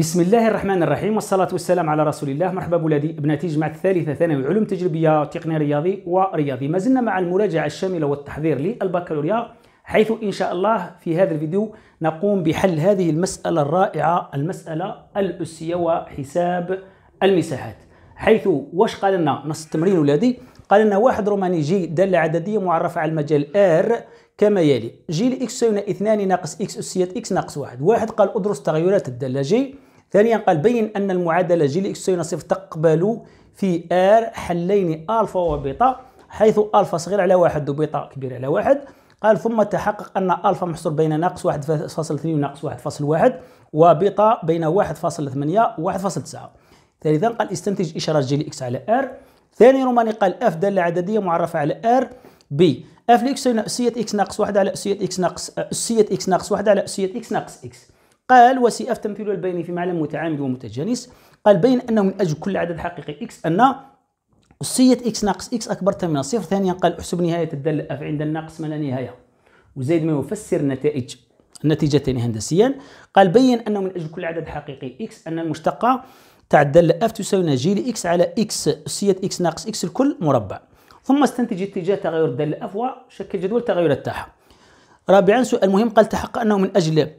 بسم الله الرحمن الرحيم والصلاة والسلام على رسول الله مرحبا بولادي بناتي جمعة الثالثة ثانوي علوم تجريبية تقني رياضي ورياضي ما زلنا مع المراجعة الشاملة والتحضير للبكالوريا حيث إن شاء الله في هذا الفيديو نقوم بحل هذه المسألة الرائعة المسألة الأسية وحساب المساحات حيث واش قال لنا نص التمرين ولادي قال لنا واحد روماني جي دالة عددية معرفة على المجال R كما يلي جي لإكس يساوي 2 ناقص إكس أسية إكس ناقص واحد واحد قال أدرس تغيرات الدالة جي ثانيا قال بين أن المعادلة جي لإكس تساوي صفر تقبل في آر حلين ألفا وبيتا حيث ألفا صغير على واحد وبيتا كبير على واحد قال ثم تحقق أن ألفا محصور بين ناقص 1.2 وناقص 1.1 وبيتا بين 1.8 و 1.9 ثالثا قال استنتج إشارة جي لإكس على آر ثاني روماني قال اف داله عدديه معرفه على ار ب اف لاكس تساوي اسيه اكس ناقص 1 على اسيه اكس ناقص اسيه اكس ناقص 1 على اسيه اكس ناقص اكس قال وسي اف تمثيل البين في معلم متعامد ومتجانس قال بين أنه من أجل كل عدد حقيقي إكس أن أسية إكس ناقص إكس أكبر من الصفر ثانيا قال احسب نهاية الدالة اف عند الناقص ما لا نهاية وزيد ما يفسر نتائج النتيجتين هندسيا قال بين أنه من أجل كل عدد حقيقي إكس أن المشتقة تاع الدالة اف تساوي جي لإكس على إكس أسية إكس ناقص إكس الكل مربع ثم استنتج اتجاه تغير الدالة اف وشكل جدول تغيرات تاعها رابعا سؤال مهم قال تحقق أنه من أجل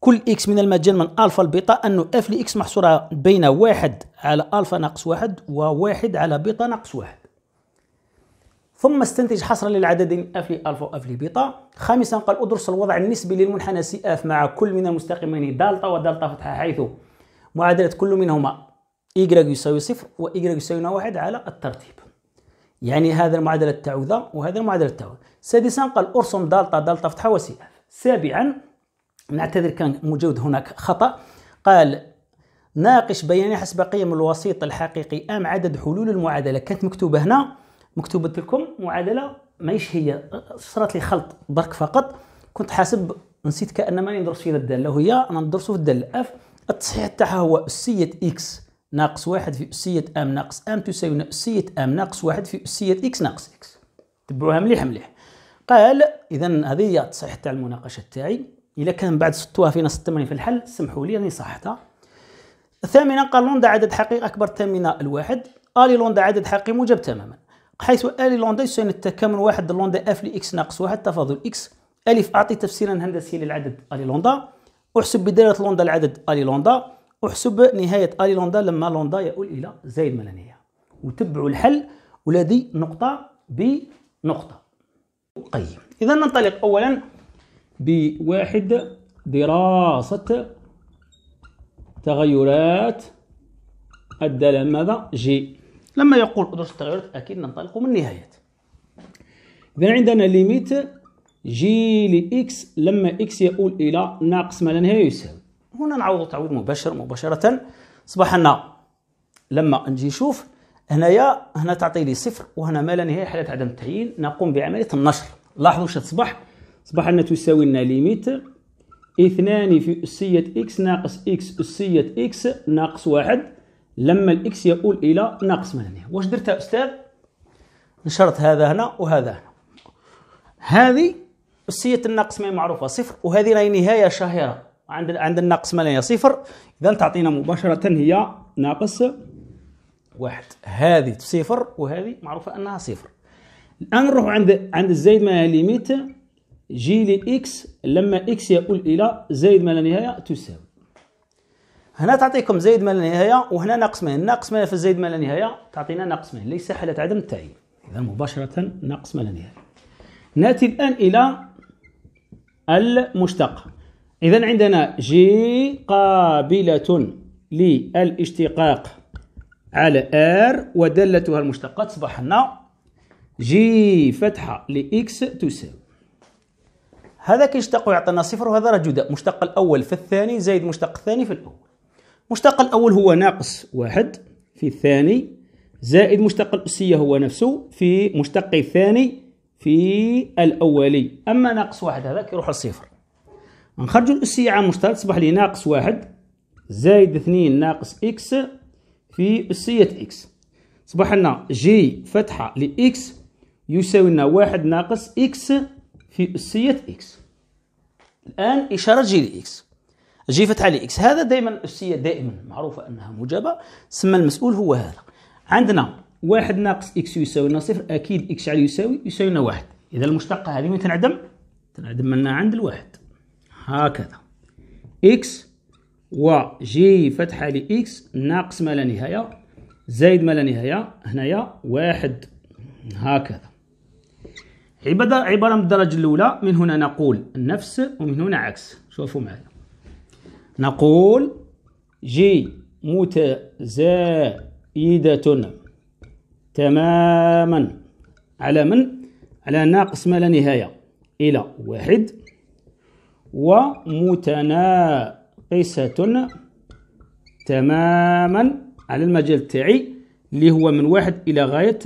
كل اكس من المجال من الفا لبيتا انه اف لاكس محصوره بين واحد على الفا ناقص واحد وواحد على بيتا ناقص واحد ثم استنتج حصرا للعددين اف لالفا واف لبيتا خامسا قال ادرس الوضع النسبي للمنحنى سي اف مع كل من المستقيمين دالتا ودالتا فتحه حيث معادله كل منهما y يساوي صفر و يساوي واحد على الترتيب يعني هذا المعادله التعوذه وهذا المعادله التعوذه سادسا قال ارسم دالتا دالتا فتحه وسي اف سابعا نعتذر كان موجود هناك خطأ قال ناقش بياني حسب قيم الوسيط الحقيقي أم عدد حلول المعادلة كانت مكتوبة هنا مكتوبة لكم معادلة ماهيش هي صرات لي خلط برك فقط كنت حاسب نسيت كأن ماني ندرس في الدالة وهي أنا ندرسو في الدالة أف التصحيح تاعها هو أسية إكس ناقص واحد في أسية أم ناقص أم تساوي أسية أم ناقص واحد في أسية إكس ناقص إكس تبعوها مليح مليح قال إذا هذه هي التصحيح تاع المناقشة تاعي الا كان بعد ستوها في نص التمرين في الحل سمحوا لي راني صحتها ثامنا قال لوندا عدد حقيقي اكبر ثامنا الواحد الي لوندا عدد حقيقي موجب تماما حيث الي لوندا يساوي التكامل واحد لوندا اف لاكس ناقص واحد تفاضل اكس الف اعطي تفسيرا هندسيا للعدد الي لوندا احسب بدايه لوندا العدد الي لوندا احسب نهايه الي لوندا لما لوندا يؤول الى زائد ما لا نهايه وتبعوا الحل ولدي نقطه بنقطه قيم طيب، اذا ننطلق اولا بواحد دراسة تغيرات الدالة ماذا؟ جي لما يقول أدرس التغيرات أكيد ننطلق من النهايات إذا عندنا ليميت جي لإكس لما إكس يؤول إلى ناقص ما لا نهاية يساوي هنا نعوض تعويض مباشر مباشرة أصبح أن لما نجي نشوف هنايا هنا تعطي لي صفر وهنا ما لا نهاية حالة عدم التعيين نقوم بعملية النشر لاحظوا تصبح أصبح أن تساوي لنا ليميت اثنان في أسية إكس ناقص إكس أسية إكس ناقص واحد لما الإكس يؤول إلى ناقص ثمانية واش درت أستاذ؟ نشرت هذا هنا وهذا هنا هذه أسية الناقص ثمانية معروفة صفر وهذه راهي نهاية شهيرة عند عند الناقص ثمانية صفر إذا تعطينا مباشرة هي ناقص واحد هذه صفر وهذه معروفة أنها صفر الآن نروح عند عند الزايد ما ليميت جي لإكس لما إكس يؤول إلى زائد ما لا نهاية تساوي هنا تعطيكم زائد ما لا نهاية وهنا ناقص ما ناقص ما في زائد ما لا نهاية تعطينا ناقص ما ليس حالة عدم التعيين إذا مباشرة ناقص ما لا نهاية نأتي الآن إلى المشتق إذا عندنا جي قابلة للاشتقاق على ار ودالتها المشتقة أصبحنا جي فتحة لإكس تساوي هذاك يشتق ويعطينا صفر وهذا راه جداء مشتق الأول في الثاني زائد مشتق الثاني في الأول مشتق الأول هو ناقص واحد في الثاني زائد مشتق الأسية هو نفسه في مشتق الثاني في الأولي أما ناقص واحد هذا كيروح للصفر نخرج الأسية عن مشتق تصبح لي ناقص واحد زائد اثنين ناقص إكس في أسية إكس تصبح لنا جي فتحة لإكس يساوي لنا واحد ناقص إكس في أسية إكس الآن إشارة جي لإكس جيفت على إكس هذا دائما الأسية دائما معروفة أنها موجبة سمى المسؤول هو هذا عندنا واحد ناقص إكس يساوي لنا صفر أكيد إكس على يساوي يساوي لنا واحد إذا المشتقة هذه من تنعدم؟ تنعدم منها عند الواحد هكذا إكس وجي فتحة لإكس ناقص ما لا نهاية زائد ما لا نهاية هنايا واحد هكذا عبارة عبارة من الدرجة الأولى من هنا نقول نفس ومن هنا عكس شوفوا معي نقول جي متزايدة تماما على من؟ على ناقص ما لا نهاية إلى واحد ومتناقصة تماما على المجال تاعي اللي هو من واحد إلى غاية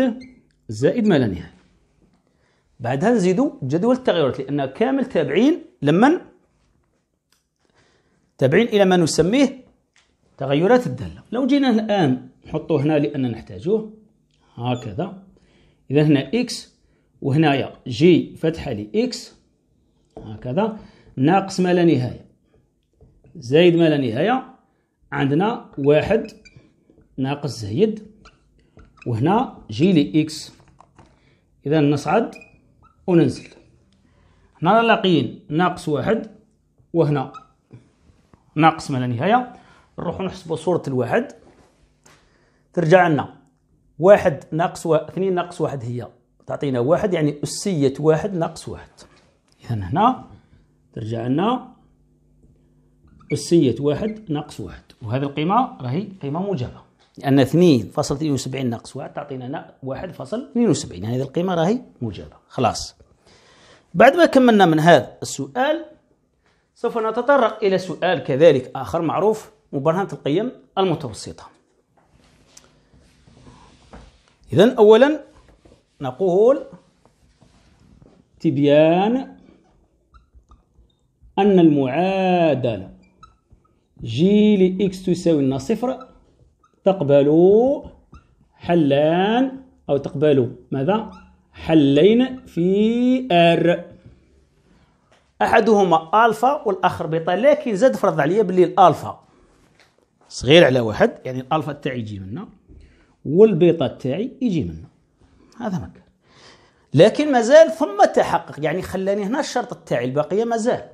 زائد ما لا نهاية بعدها نزيدوا جدول التغيرات لان كامل تابعين لمن تابعين الى ما نسميه تغيرات الداله لو جينا الان نحطو هنا لان نحتاجوه هكذا اذا هنا اكس وهنايا جي فتحه لي اكس هكذا ناقص ما لا نهايه زايد ما لا نهايه عندنا واحد ناقص زايد وهنا جي لي اكس اذا نصعد وننزل هنا لاقيين ناقص واحد وهنا ناقص ما لا نهايه نروحو نحسبو صورة الواحد ترجع لنا واحد ناقص واحد اثنين ناقص واحد هي تعطينا واحد يعني أسية واحد ناقص واحد إذا هنا ترجع لنا أسية واحد ناقص واحد وهذه القيمة راهي قيمة موجبة لأن اثنين فاصل اثنين وسبعين ناقص واحد تعطينا واحد فاصل اثنين وسبعين يعني هذه القيمة راهي موجبة خلاص بعد ما كملنا من هذا السؤال سوف نتطرق إلى سؤال كذلك آخر معروف مبرهنة القيم المتوسطة إذا أولا نقول تبيان أن المعادلة جي لإكس تساوي لنا صفر تقبل حلان أو تقبل ماذا؟ حلين في ار احدهما الفا والاخر بيتا لكن زاد فرض عليا باللي الالفا صغير على واحد يعني الالفا تاعي يجي منا والبيتا تاعي يجي منا هذا ما كان لكن مازال ثم تحقق يعني خلاني هنا الشرط تاعي الباقيه مازال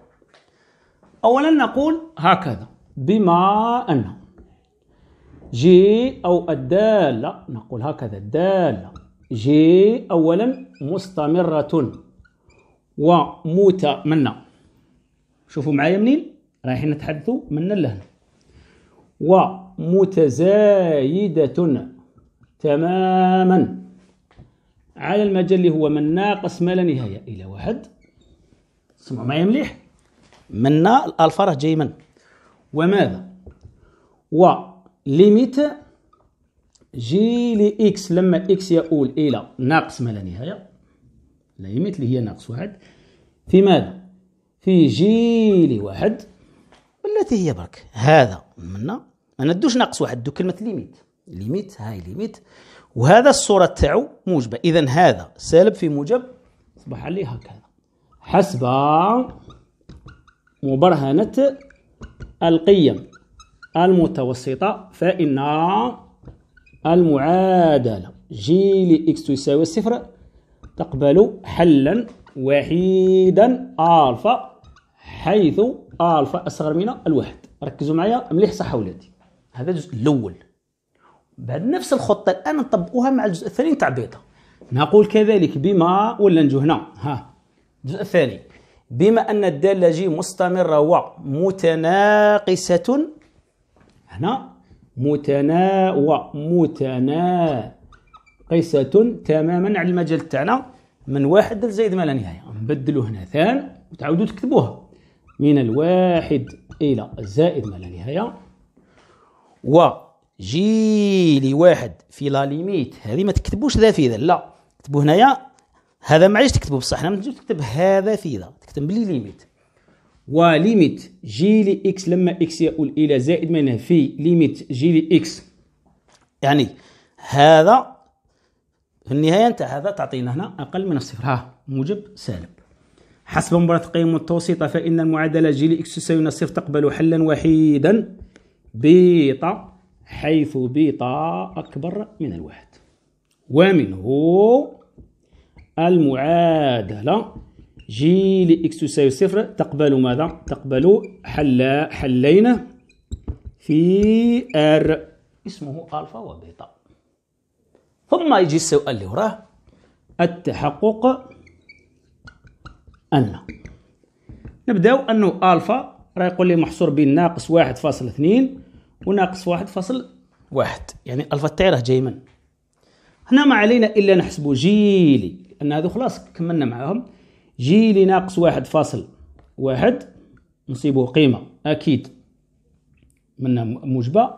اولا نقول هكذا بما ان جي او الداله نقول هكذا الداله جي أولا مستمرة منا شوفوا معايا منين رايحين نتحدثوا من لهنا ومتزايدة تماما على المجال اللي هو من ناقص ما لا نهاية إلى واحد سمعوا معايا مليح منا الألفا راه جاي من وماذا وليميت جي لإكس لما إكس يؤول إلى ناقص ما لا نهاية لا يمثل هي ناقص واحد في ماذا؟ في جي لواحد والتي هي برك هذا منا ما ندوش ناقص واحد دو كلمة ليميت ليميت هاي ليميت وهذا الصورة تاعو موجبة إذا هذا سالب في موجب صبح لي هكذا حسب مبرهنة القيم المتوسطة فإن المعادلة جي لإكس تساوي الصفر تقبل حلا وحيدا ألفا حيث ألفا أصغر من الواحد ركزوا معايا مليح صح أولادي هذا الجزء الأول بعد نفس الخطة الآن نطبقوها مع الجزء الثاني نتاع بيتا نقول كذلك بما ولا نجو هنا ها الجزء الثاني بما أن الدالة جي مستمرة ومتناقصة هنا متناوى متنا قيسة تماما على المجال تاعنا من واحد لزائد ما لا نهاية نبدلو هنا ثان وتعاودوا تكتبوها من الواحد إلى الزائد ما لا نهاية و جي لواحد في لا ليميت هذه ما تكتبوش ذا في ذا لا تكتبوا هنايا هذا معليش تكتبوا بصح هنا ما تكتب هذا في ذا تكتب بلي ليميت وليميت جي لإكس لما إكس يؤول إلى زائد منه في ليميت جي لإكس يعني هذا في النهاية أنت هذا تعطينا هنا أقل من الصفر ها موجب سالب حسب مباراة القيم المتوسطة فإن المعادلة جي لإكس تساوي الصفر تقبل حلا وحيدا بيتا حيث بيتا أكبر من الواحد ومنه المعادلة جي لإكس تساوي صفر تقبل ماذا؟ تقبل حل حلين في ار اسمه ألفا وبيتا ثم يجي السؤال اللي وراه التحقق أن نبداو أنه ألفا راه يقول لي محصور بين ناقص واحد فاصل اثنين وناقص واحد فاصل واحد يعني ألفا تاعي راه جاي من هنا ما علينا إلا نحسبوا جيلي لأن هذو خلاص كملنا معاهم جي ناقص واحد فاصل واحد نصيبوه قيمة أكيد منها موجبة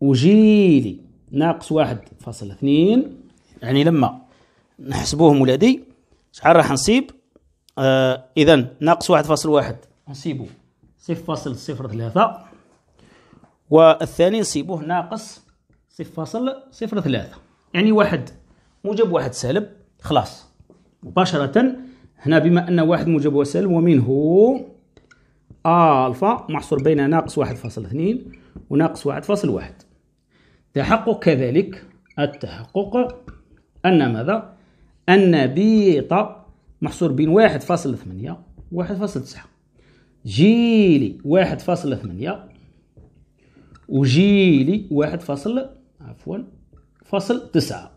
وجيلي ناقص واحد فاصل اثنين يعني لما نحسبوهم ولادي شحال راح نصيب آه إذا ناقص واحد فاصل واحد نصيبو صفر فاصل صفر ثلاثة والثاني نصيبوه ناقص صفر فاصل صفر ثلاثة يعني واحد موجب واحد سالب خلاص مباشرة هنا بما أن واحد موجب وسالب ومنه ألفا محصور بين ناقص واحد فاصل اثنين وناقص واحد فاصل واحد تحقق كذلك التحقق أن ماذا؟ أن بيطا محصور بين واحد فاصل ثمانية واحد فاصل تسعة جيلي واحد فاصل ثمانية وجيلي واحد فاصل عفوا فاصل تسعة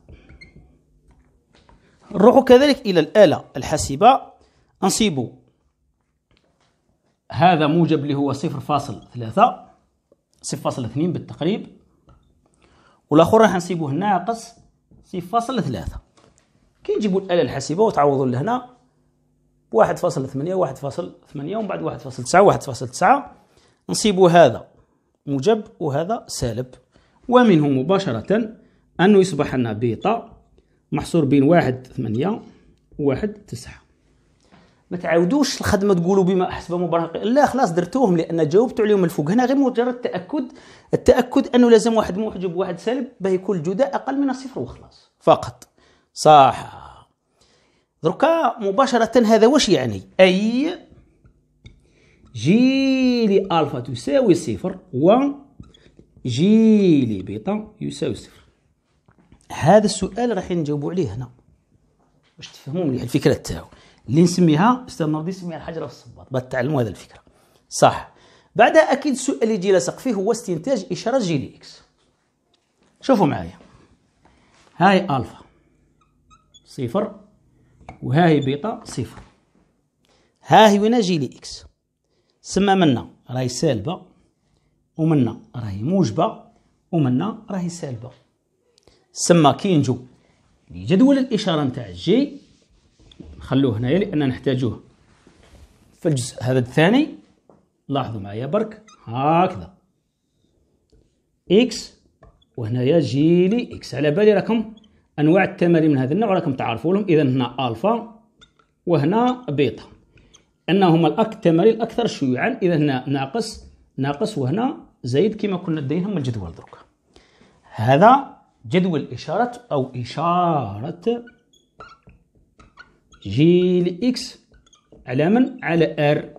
نروح كذلك إلى الآلة الحاسبة أنصب هذا موجب اللي هو صفر فاصل ثلاثة صفر فاصل اثنين بالتقريب والآخر راح نصيبوه ناقص صفر فاصل ثلاثة كي نجيبو الآلة الحاسبة وتعوضوا لهنا واحد فاصل ثمانية واحد فاصل ثمانية ومن بعد واحد فاصل تسعة واحد فاصل تسعة نصيبو هذا موجب وهذا سالب ومنه مباشرة أنه يصبح لنا بيتا محصور بين واحد ثمانية وواحد تسعة ما تعاودوش الخدمه تقولوا بما حسب مبرر لا خلاص درتوهم لان جاوبتوا عليهم من الفوق هنا غير مجرد تاكد التاكد انه لازم واحد محجب وواحد سالب باه يكون الجداء اقل من الصفر وخلاص فقط صح دركا مباشره هذا واش يعني اي جيلي ألفا تساوي صفر و جيلي بيتا يساوي صفر هذا السؤال راح نجاوبوا عليه هنا باش تفهموا مليح الفكره تاعو اللي نسميها استاذ نرضي نسميها الحجره في الصباط باش تعلموا هذه الفكره صح بعدها اكيد السؤال اللي يجي لاصق فيه هو استنتاج اشاره جي دي اكس شوفوا معايا هاي الفا صفر وهاي بيتا صفر هاي وين جي لي اكس سما منا راهي سالبه ومنا راهي موجبه ومنا راهي سالبه سما كينجو يعني جدول الإشارة نتاع جي نخلوه هنايا لأننا نحتاجوه في الجزء هذا الثاني لاحظوا معايا برك هكذا إكس وهنايا جي لي إكس على بالي راكم أنواع التمارين من هذا النوع راكم تعرفوا لهم إذا هنا ألفا وهنا بيتا أنهما الأك التمارين الأكثر شيوعا إذا هنا ناقص ناقص وهنا زايد كما كنا دايرهم الجدول درك هذا جدول إشارة أو إشارة جي لإكس على من؟ على ار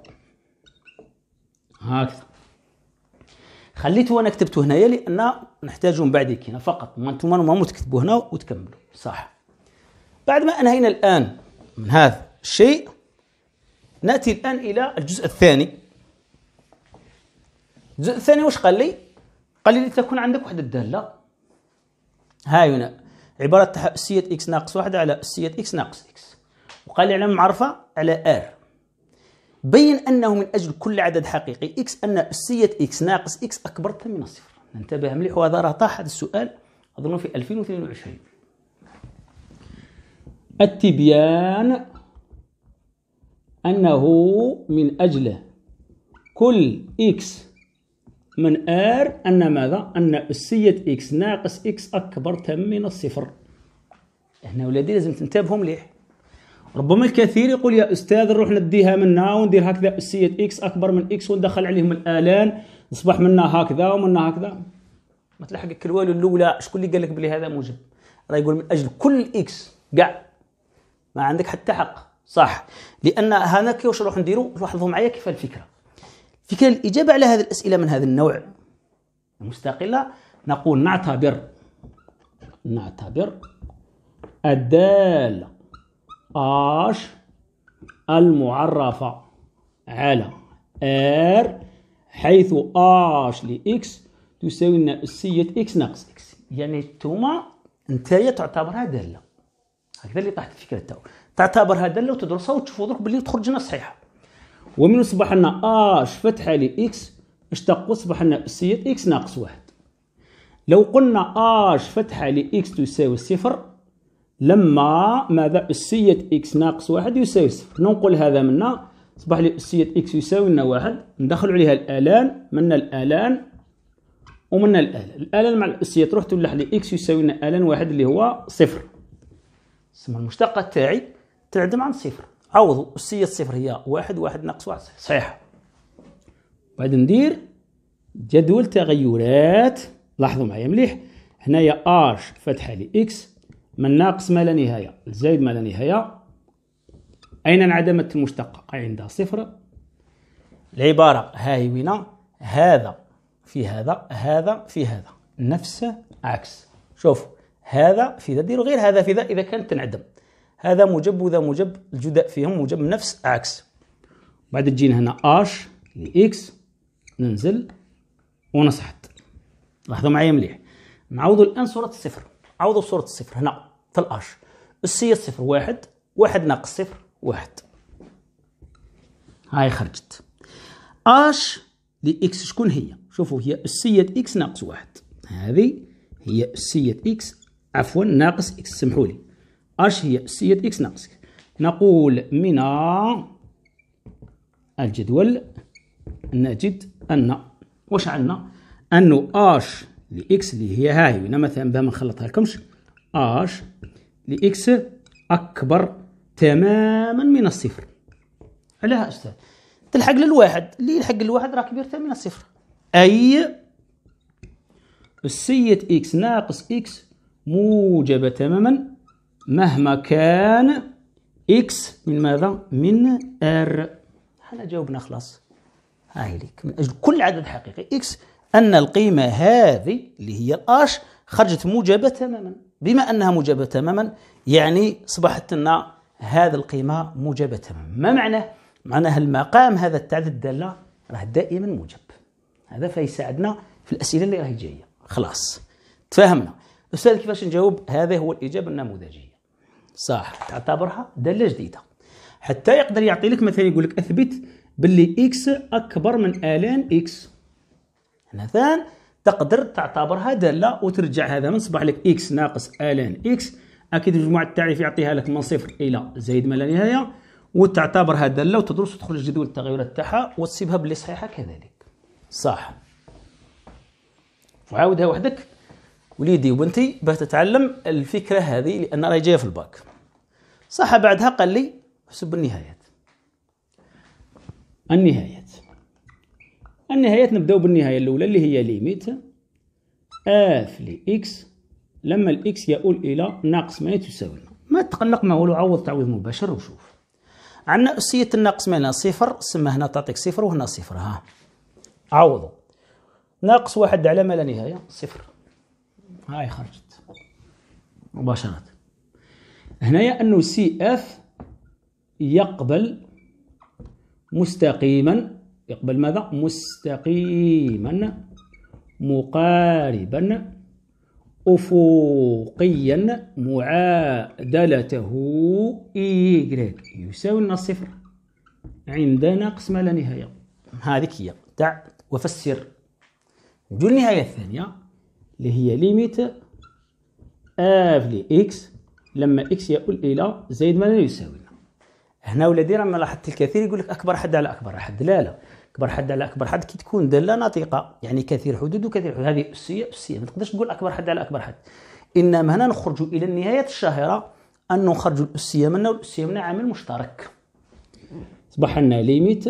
هكذا خليته أنا كتبته هنايا لأن نحتاجه من بعد هنا فقط ما مو تكتبوا هنا وتكملوا صح بعد ما أنهينا الآن من هذا الشيء نأتي الآن إلى الجزء الثاني الجزء الثاني واش قال لي؟ قال لي لتكون عندك واحد الدالة ها هنا عبارة أسية إكس ناقص واحد على أسية إكس ناقص إكس وقال لي علامة معرفة على آر بين أنه من أجل كل عدد حقيقي إكس أن أسية إكس ناقص إكس أكبر من الصفر ننتبه مليح وهذا راه طاح هذا السؤال أظن في 2022 التبيان أنه من أجل كل إكس من ار ان ماذا ان اسيه اكس ناقص اكس اكبر تم من الصفر هنا ولادي لازم تنتبهوا مليح ربما الكثير يقول يا استاذ نروح نديها منا وندير هكذا اسيه اكس اكبر من اكس وندخل عليهم الالان نصبح منا هكذا ومنا هكذا ما تلحق الوالو الاولى شكون اللي قال لك بلي هذا موجب راه يقول من اجل كل اكس كاع ما عندك حتى حق صح لان هناك كي واش نروح نديرو لاحظوا معايا كيف الفكره في كان الإجابة على هذه الأسئلة من هذا النوع المستقلة نقول نعتبر نعتبر الدالة آش المعرفة على R حيث آش لإكس تساوي لنا أسية إكس ناقص إكس يعني توما نتايا تعتبرها دالة هكذا اللي طاحت الفكرة تاعو تعتبرها دالة وتدرسها وتشوفوا درك باللي تخرج لنا صحيحة ومن أصبح لنا اش فتحة لإكس اشتقوا أصبح لنا أسية إكس ناقص واحد لو قلنا اش فتحة لإكس تساوي صفر لما ماذا أسية إكس ناقص واحد يساوي صفر ننقل هذا منا أصبح لي أسية إكس يساوي لنا واحد ندخل عليها الآلان منا الآلان ومنا الآلان الآلان مع الأسية تروح تولح لي إكس يساوي لنا آلان واحد اللي هو صفر اسم المشتقة تاعي تعدم عن صفر عوضوا السية الصفر هي واحد واحد ناقص واحد صحيح بعد ندير جدول تغيرات لاحظوا معايا مليح هنايا اش فاتحه لي اكس من ناقص ما لا نهايه زائد ما لا نهايه اين انعدمت المشتقه عندها صفر العباره وين هذا في هذا هذا في هذا نفس عكس شوف هذا في ذا دير غير هذا في ذا اذا كانت تنعدم هذا موجب وذا موجب الجداء فيهم موجب نفس عكس بعد تجينا هنا اش لإكس ننزل ونصحت لاحظوا معايا مليح نعوضوا الان صوره الصفر عوضوا صوره الصفر هنا في الاش السي صفر واحد واحد ناقص صفر واحد هاي خرجت اش لإكس شكون هي شوفوا هي السية إكس ناقص واحد هذه هي السية إكس عفوا ناقص إكس سمحوا لي اش هي سية اكس ناقص نقول من الجدول نجد ان واش عندنا انه اش لاكس اللي هي هاي هنا مثلا باه ما نخلطها لكمش اش لاكس اكبر تماما من الصفر علاه استاذ تلحق للواحد اللي يلحق للواحد راه كبير تماما من الصفر اي سية اكس ناقص اكس موجبة تماما مهما كان إكس من ماذا؟ من ار حنا جاوبنا خلاص هاي ليك من أجل كل عدد حقيقي إكس أن القيمة هذه اللي هي الأش خرجت موجبة تماما بما أنها موجبة تماما يعني اصبحت لنا هذه القيمة موجبة تماما ما معناه؟ معناه المقام هذا تاع الدالة راه دائما موجب هذا فيساعدنا في الأسئلة اللي راهي جاية خلاص تفهمنا أستاذ كيفاش نجاوب هذا هو الإجابة النموذجية صح تعتبرها داله جديده حتى يقدر يعطي لك مثلا يقول لك اثبت باللي اكس اكبر من الان اكس هنا ثان تقدر تعتبرها داله وترجع هذا من صبح لك اكس ناقص الان اكس اكيد مجموعة التعريف يعطيها لك من صفر الى زائد ما لا نهايه وتعتبرها داله وتدرس وتخرج جدول التغيرات تاعها وتصيبها باللي صحيحه كذلك صح وعاودها وحدك وليدي وبنتي باه تتعلم الفكره هذه لان راهي جايه في الباك صح بعدها قال لي احسب النهايات النهايات النهايات نبداو بالنهاية الأولى اللي هي ليميت اف لي اكس لما الاكس يؤول إلى ناقص ما تساوي لنا ما تقلق ما والو عوض تعويض مباشر وشوف عندنا أسية الناقص ما صفر سما هنا تعطيك صفر وهنا صفر ها عوضوا ناقص واحد على ما لا نهاية صفر هاي خرجت مباشرة هنايا انه سي اف يقبل مستقيما يقبل ماذا مستقيما مقاربا أفقيا معادلته إي يساوي لنا الصفر عندنا قسم لا نهاية هذيك هي تاع وفسر نجو النهاية الثانية اللي هي ليميت اف لي اكس لما اكس يؤول الى زائد ما لا يساوي هنا ولادي راه لاحظت الكثير يقول لك اكبر حد على اكبر حد لا لا اكبر حد على اكبر حد كي تكون داله ناطقه يعني كثير حدود وكثير حدود هذه اسيه اسيه ما تقدرش تقول اكبر حد على اكبر حد انما هنا نخرج الى النهايه الشهيره ان نخرج الاسيه منا والاسيه منا عامل مشترك اصبح لنا ليميت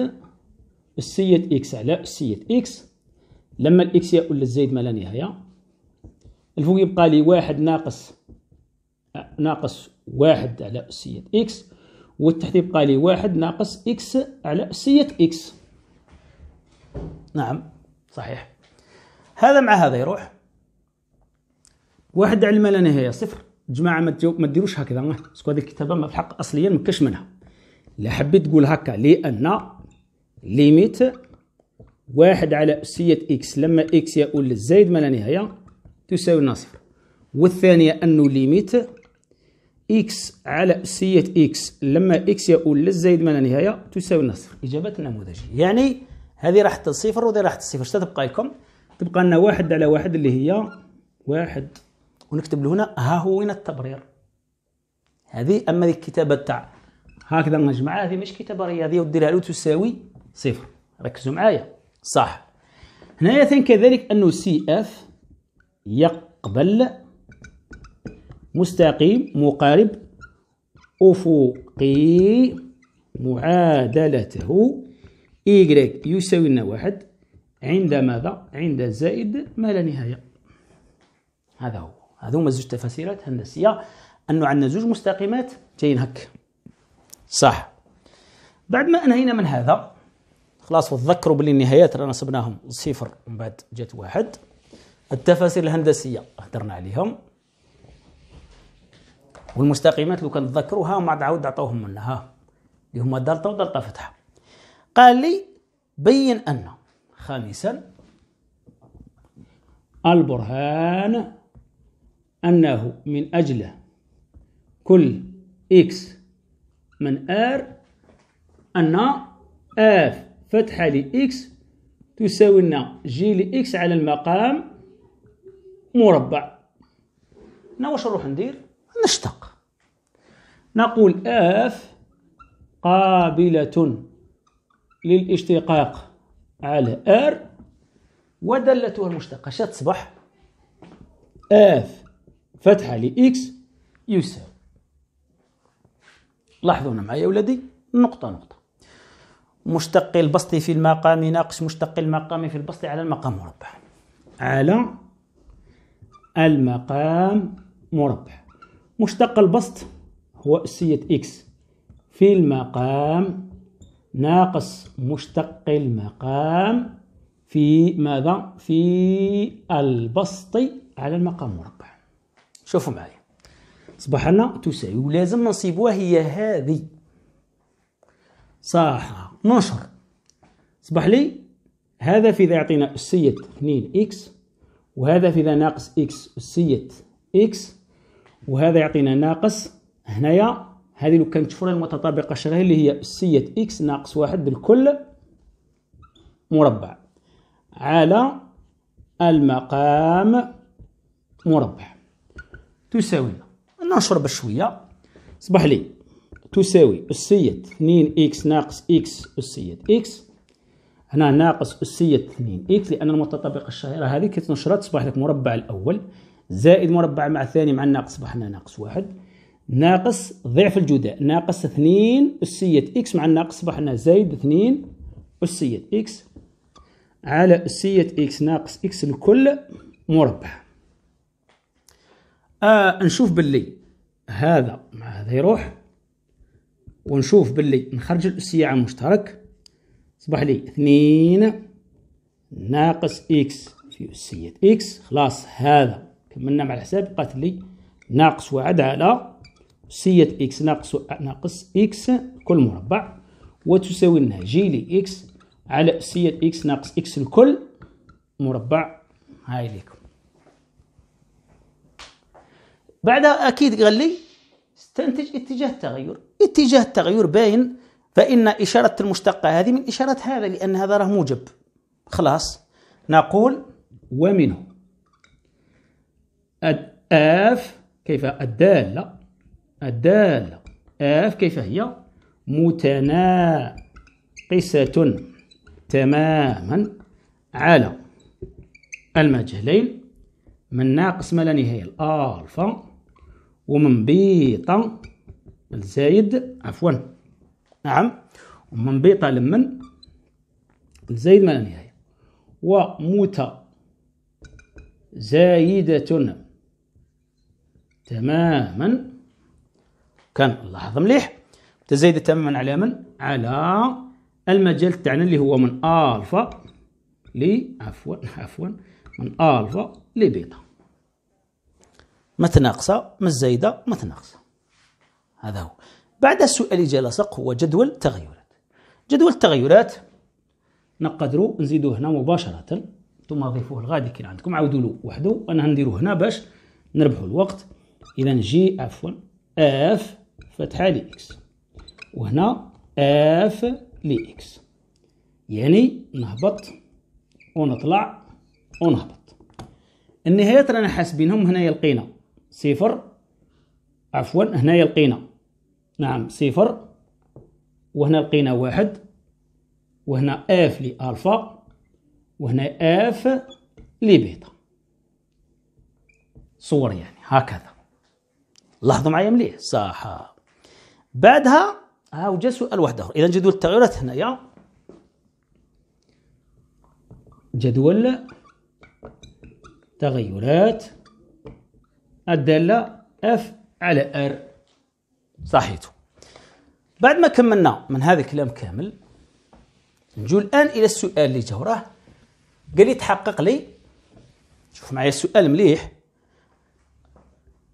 اسيه اكس على اسيه اكس لما الاكس يؤول للزايد ما لا نهايه الفوق يبقى لي واحد ناقص ناقص واحد على أسية إكس والتحت يبقى لي واحد ناقص إكس على أسية إكس نعم صحيح هذا مع هذا يروح واحد على ما لا نهاية صفر جماعة ما ما ديروش هكذا سكو هذه الكتابة ما في الحق أصليا ما كاش منها لا حبيت تقول هكا لأن ليميت واحد على أسية إكس لما إكس يؤول للزايد ما لا نهاية تساوي لنا صفر والثانية أنه ليميت اكس على اسيه اكس لما اكس يؤول للزايد ما لا نهايه تساوي النصف إجابة النموذج يعني هذه راح الصفر وهذه راح الصفر اش تبقى لكم تبقى لنا واحد على واحد اللي هي واحد ونكتب له هنا ها هو وين التبرير هذه أما ذيك الكتابة تاع هكذا نجمعها هذه مش كتابة رياضية وديرها له تساوي صفر ركزوا معايا صح هنايا كذلك أنه سي اف يقبل مستقيم مقارب أفقي معادلته Y يساوي لنا واحد عند ماذا؟ عند زائد ما لا نهاية هذا هو هذو هما زوج تفاسيرات هندسية أنه عندنا زوج مستقيمات جايين هك صح بعد ما أنهينا من هذا خلاص وتذكروا باللي النهايات رانا صبناهم صفر ومن بعد جات واحد التفاسير الهندسية هدرنا عليهم والمستقيمات لو كنتذكروها ما عاد عاود عطاوهم لنا ها اللي هما دالتا ودالتا فتحه قال لي بين ان خامسا البرهان انه من اجل كل اكس من ار ان اف فتحه لاكس تساوي لنا جي لاكس على المقام مربع انا واش نروح ندير نشطه نقول آف قابلة للاشتقاق على آر ودلتها المشتقة شتصبح آف فتحة لإكس يساوي لاحظوا هنا معايا ولدي نقطة نقطة مشتق البسط في المقام ناقص مشتق المقام في البسط على المقام مربع على المقام مربع مشتق البسط هو أسية إكس في المقام ناقص مشتق المقام في ماذا؟ في البسط على المقام المربع شوفوا معايا أصبح لنا تساوي ولازم نصيبوها هي هذه صح نشر أصبح لي هذا في ذا يعطينا أسية 2 إكس وهذا في ذا ناقص إكس أسية إكس وهذا يعطينا ناقص هنايا هذه لو كانت فرع المتطابقة الشرعية اللي هي اسيه إكس ناقص واحد الكل مربع على المقام مربع تساوي نشرب شوية صباح لي تساوي أسية 2 إكس ناقص إكس أسية إكس هنا ناقص أسية 2 إكس لأن المتطابقة الشهيرة هذه كتنشرات صباح لك مربع الأول زائد مربع مع الثاني مع الناقص صبح ناقص واحد ناقص ضعف الجداء ناقص 2 أسية إكس مع الناقص أصبحنا زايد 2 أسية إكس على أسية إكس ناقص إكس الكل مربع آه نشوف باللي هذا مع هذا يروح ونشوف باللي نخرج الأسية على المشترك صبح لي اثنين ناقص إكس في أسية إكس خلاص هذا كملنا مع الحساب بقات لي ناقص واحد على سية إكس ناقص ناقص إكس كل مربع وتساوي لنا جي لإكس على سية إكس ناقص إكس الكل مربع هاي ليكم بعد أكيد قال لي استنتج اتجاه التغير اتجاه التغير باين فإن إشارة المشتقة هذه من إشارة هذا لأن هذا راه موجب خلاص نقول ومنه اف كيف الدالة الدالة آف كيف هي متناقصة تماما على المجهلين من ناقص ما لا نهاية الألفا ومن بيطا الزايد عفوا نعم ومن بيطا لمن الزايد ما لا نهاية ومتى زايدة تماما كان لاحظ مليح تزايد تماما على من على المجال تاعنا اللي هو من الفا ل عفوا عفوا من الفا لبيتا متناقصه متزايده متناقصه هذا هو بعد السؤال اللي جا لصق هو جدول التغيرات جدول التغيرات نقدروا نزيدوه هنا مباشره ثم ضيفوه الغادي كي عندكم عاودوا له وحده انا نديرو هنا باش نربحوا الوقت اذا جي عفوا اف فتحة لإكس وهنا اف لإكس يعني نهبط ونطلع ونهبط النهايات رانا حاسبينهم هنايا لقينا صفر عفوا هنايا لقينا نعم صفر وهنا لقينا واحد وهنا اف لألفا وهنا اف بيتا صور يعني هكذا لاحظوا معايا مليح صح بعدها سؤال واحد اخر إذا جدول التغيرات هنايا جدول تغيرات الدالة اف على ار صحيته بعد ما كملنا من هذا الكلام كامل نجو الآن إلى السؤال اللي جا وراه قال لي تحقق لي شوف معايا السؤال مليح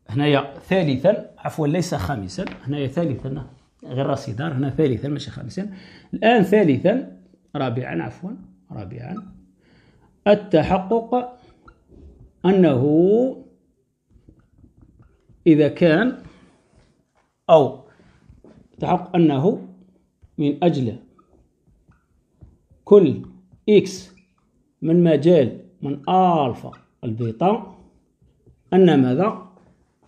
هنايا ثالثا عفوا ليس خامسا هنايا ثالثا غير راسي دار هنا ثالثا ماشي خامسا الآن ثالثا رابعا عفوا رابعا التحقق أنه إذا كان أو تحقق أنه من أجل كل إكس من مجال من ألفا البيطا أن ماذا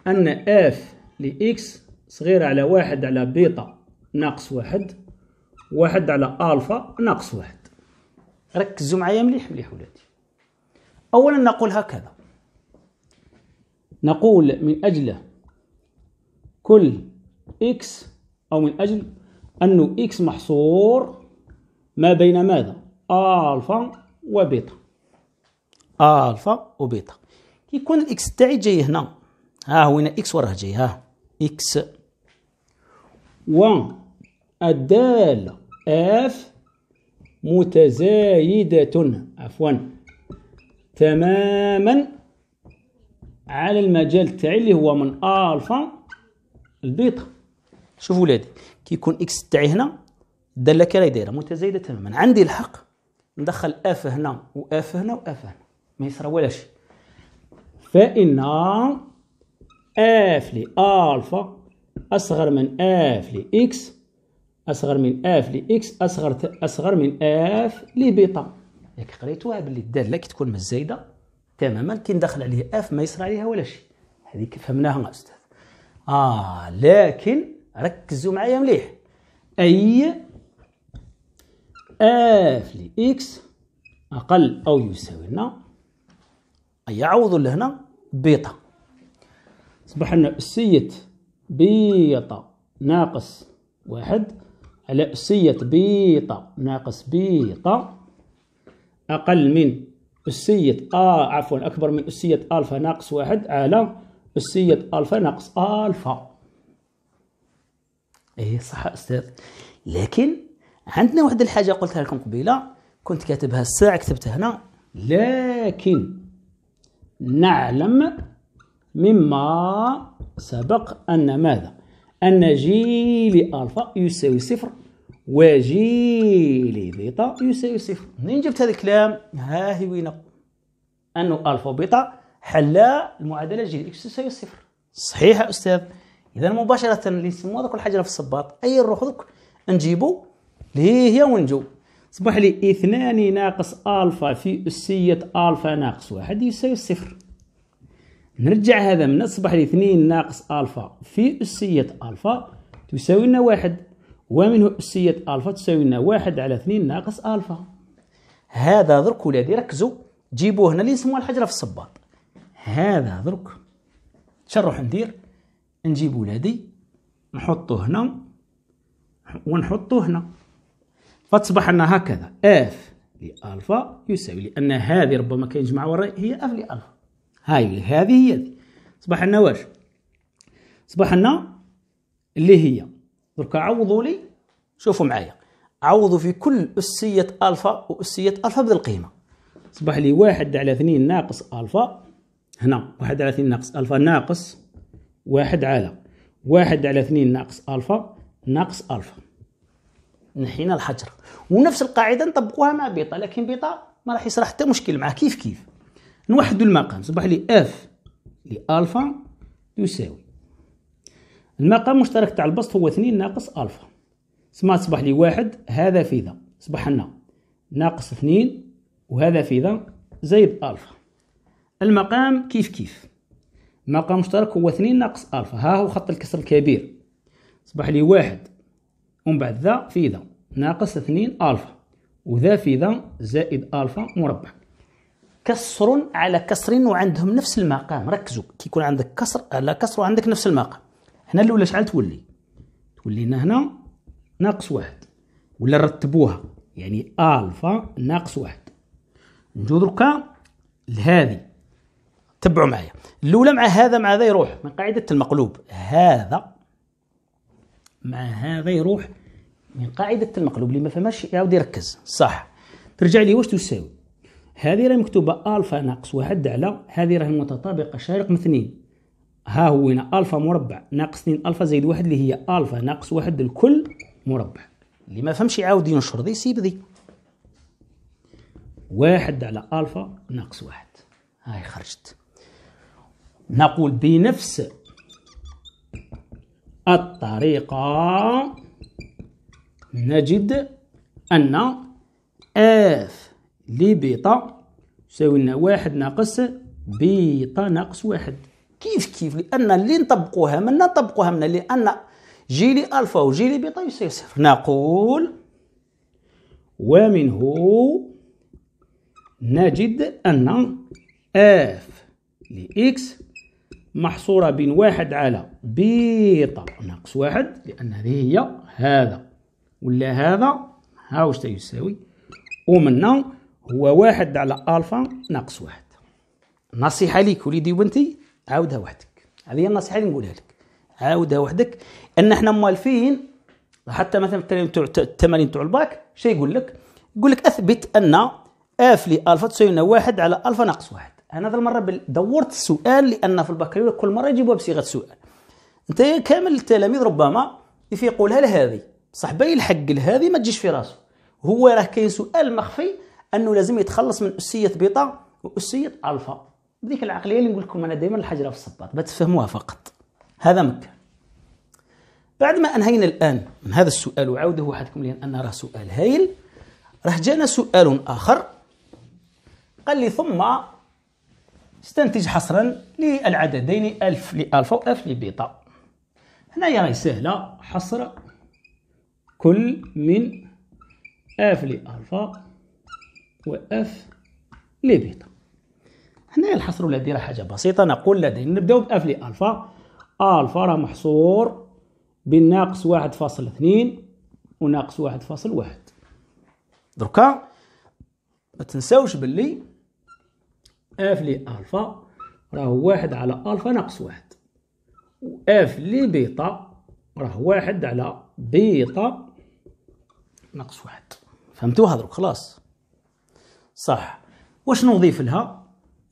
أن اف لإكس صغيرة على واحد على بيتا ناقص واحد واحد على ألفا ناقص واحد ركزوا معايا مليح مليح ولادي أولا نقول هكذا نقول من أجل كل إكس أو من أجل أنو إكس محصور ما بين ماذا؟ ألفا وبيتا ألفا وبيتا كيكون الإكس تاعي جاي هنا ها هو هنا إكس وراه جاي ها إكس و الدالة اف متزايدة عفوا تماما على المجال تاعي اللي هو من الفا البيتا شوفوا ولادي كي يكون اكس تاعي هنا الداله كراي دايره متزايده تماما عندي الحق ندخل اف هنا واف هنا واف هنا ما يصرى ولا شيء فان اف لالفا اصغر من اف لاكس اصغر من اف لاكس اصغر اصغر من اف لبيتا ياك قريتوها باللي الداله كي تكون مزايده تماما كي ندخل عليه اف ما يصرى عليها ولا شيء هذيك فهمناها استاذ اه لكن ركزوا معايا مليح اي اف لاكس اقل او يساوي لنا يعوض لهنا بيتا أصبح أن أسية بيطا ناقص واحد على أسية بيطا ناقص بيطا أقل من أسية آه عفوا أكبر من أسية ألفا ناقص واحد على أسية ألفا ناقص ألفا إيه صح أستاذ لكن عندنا واحد الحاجة قلتها لكم قبيلة كنت كاتبها الساعة كتبتها هنا لكن نعلم مما سبق أن ماذا أن جي لألفا يساوي صفر وجي لبيتا يساوي صفر منين جبت هذا الكلام ها هي وين أنه ألفا وبيتا حلا المعادلة جي لإكس تساوي صفر صحيح يا أستاذ إذا مباشرة اللي يسموها ذوك الحجرة في الصباط أي نروح ذوك نجيبو اللي هي ونجو صبح لي اثنان ناقص ألفا في أسية ألفا ناقص واحد يساوي صفر نرجع هذا من أصبح لاثنين ناقص ألفا في أسية ألفا تساوي لنا واحد ومنه أسية ألفا تساوي لنا واحد على اثنين ناقص ألفا هذا درك ولادي ركزوا جيبوه هنا اللي يسموها الحجرة في الصباط هذا درك شنروح ندير نجيب ولادي نحطوه هنا ونحطوه هنا فتصبح لنا هكذا اف لالفا يساوي لان هذه ربما كاين جمع وراء هي اف لالفا هاي هذه هي دي. صباح لنا واش صباح لنا اللي هي درك عوضوا لي شوفوا معايا عوضوا في كل أسية ألفا وأسية ألفا بذل القيمة صباح لي واحد على اثنين ناقص ألفا هنا واحد على اثنين ناقص ألفا ناقص واحد على واحد على اثنين ناقص ألفا ناقص ألفا نحينا الحجر ونفس القاعدة نطبقوها مع بيطا لكن بيطا ما راح يصرح حتى مشكل معاه كيف كيف نوحدوا المقام صبح لي اف لالفا يساوي المقام المشترك تاع البسط هو اثنين ناقص الفا سما صبح لي واحد هذا في ذا صبح لنا ناقص اثنين وهذا في ذا زائد الفا المقام كيف كيف المقام المشترك هو اثنين ناقص الفا ها هو خط الكسر الكبير صبح لي واحد ومن بعد ذا في ذا ناقص اثنين الفا وذا في ذا زائد الفا مربع كسر على كسر وعندهم نفس المقام ركزوا كي يكون عندك كسر على كسر وعندك نفس المقام هنا الاولى شحال تولي تولي لنا هنا ناقص واحد ولا رتبوها يعني الفا ناقص واحد نجو دركا لهذه تبعوا معايا الاولى مع هذا مع هذا يروح من قاعده المقلوب هذا مع هذا يروح من قاعده المقلوب اللي ما فهمش يعاود يركز صح ترجع لي واش تساوي هذه راه مكتوبه الفا ناقص واحد على هذه راهي متطابقه شارق من اثنين ها هنا الفا مربع ناقص اثنين الفا زائد واحد اللي هي الفا ناقص واحد الكل مربع اللي ما فهمش يعاود ينشر دي سيب دي واحد على الفا ناقص واحد هاي خرجت نقول بنفس الطريقة نجد أن اف لبيطة يساوي لنا واحد ناقص بيطا ناقص واحد كيف كيف لأن اللي نطبقوها منا نطبقوها منا لأن جيلي ألفا وجيلي بيطا يساوي صفر نقول ومنه نجد أن اف لإكس محصورة بين واحد على بيطا ناقص واحد لأن هذه هي هذا ولا هذا ها واش تيساوي ومنا هو واحد على الفا ناقص واحد نصيحه ليك وليدي وبنتي عاودها وحدك هذه هي النصيحه اللي نقولها لك عاودها وحدك ان احنا موالفين حتى مثلا في التمارين تاع الباك شي يقول لك يقول لك اثبت ان اف لالفا تساوي واحد على الفا ناقص واحد انا هذا المره دورت السؤال لان في البكالوريا كل مره يجيبوها بصيغه سؤال انت كامل التلاميذ ربما يفيقوا لها لهذه صح باين الحق لهذه ما تجيش في راسه هو راه كاين سؤال مخفي انه لازم يتخلص من اسيه بيتا واسيه الفا بديك العقليه اللي نقول لكم انا دائما الحجره في الصباط بتفهموها فقط هذا مكه بعد ما انهينا الان من هذا السؤال وعاودوه وحدكم لان انا راه سؤال هايل راه جانا سؤال اخر قال لي ثم استنتج حصرا للعددين الف لالفا واف لبيتا هنايا راهي سهله حصر كل من اف لالفا و اف لي بيتا هنايا الحصر الذي راه حاجه بسيطه نقول لدينا نبداو باف لي الفا الفا راه محصور بين واحد فاصل اثنين وناقص واحد فاصل واحد دركا ما تنساوش باللي اف لي الفا راه واحد على الفا ناقص واحد واف لي بيتا راه واحد على بيتا ناقص واحد فهمتوها دروك خلاص صح واش نضيف لها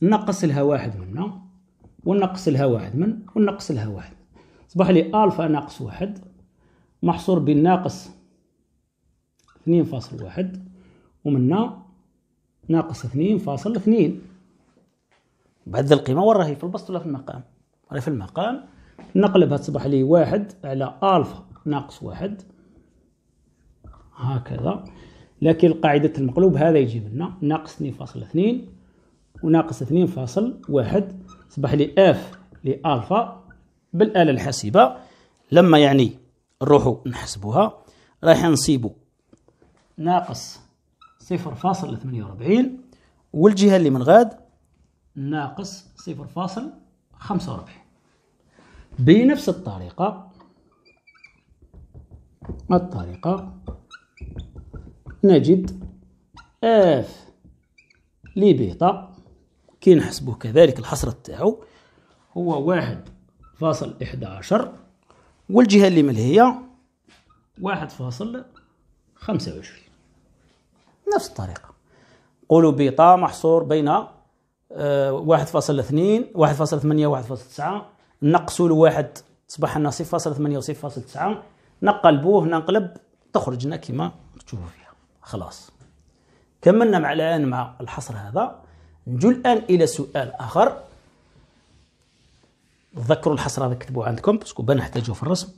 نقص لها واحد من هنا ونقص لها واحد من ونقص لها واحد صباح لي الفا ناقص واحد محصور بين ناقص اثنين فاصل واحد ومنا ناقص اثنين فاصل اثنين بعد القيمة وين راهي في البسط ولا في المقام راهي في المقام نقلبها تصبح لي واحد على الفا ناقص واحد هكذا لكن قاعدة المقلوب هذا يجيب لنا ناقص 2.2 وناقص 2.1 صبح لي اف لالفا بالآلة الحاسبة لما يعني نروحو نحسبوها راح نصيبو ناقص صفر فاصل ثمانية وربعين والجهة اللي من غاد ناقص صفر فاصل خمسة وربعين بنفس الطريقة الطريقة نجد اف لي بيتا كي نحسبه كذلك الحصر تاعو هو واحد فاصل إحدى عشر والجهة اللي مال هي واحد فاصل خمسة وعشرين نفس الطريقة قولوا بيتا محصور بين آه، واحد فاصل اثنين واحد فاصل ثمانية واحد فاصل تسعة نقصوا لواحد تصبح لنا صفر فاصل ثمانية وصفر فاصل تسعة نقلبوه نقلب تخرج لنا كما تشوفوا فيها خلاص كملنا مع الآن مع الحصر هذا نجو الآن إلى سؤال آخر تذكروا الحصر هذا كتبوه عندكم باسكو نحتاجوه في الرسم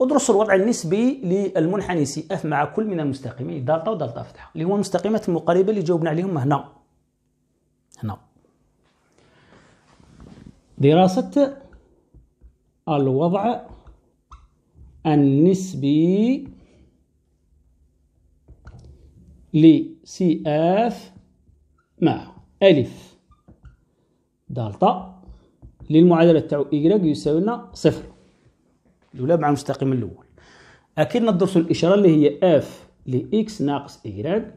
ادرسوا الوضع النسبي للمنحني سي اف مع كل من المستقيمين إيه، دالتا ودالتا فتحه اللي هو المستقيمات المقاربه اللي جاوبنا عليهم هنا هنا دراسه الوضع النسبي اف مع ألف دالتا للمعادلة تاع إيكغيك يساوي لنا صفر الأولى مع المستقيم الأول أكيد ندرسوا الإشارة اللي هي اف لإكس ناقص إيكغيك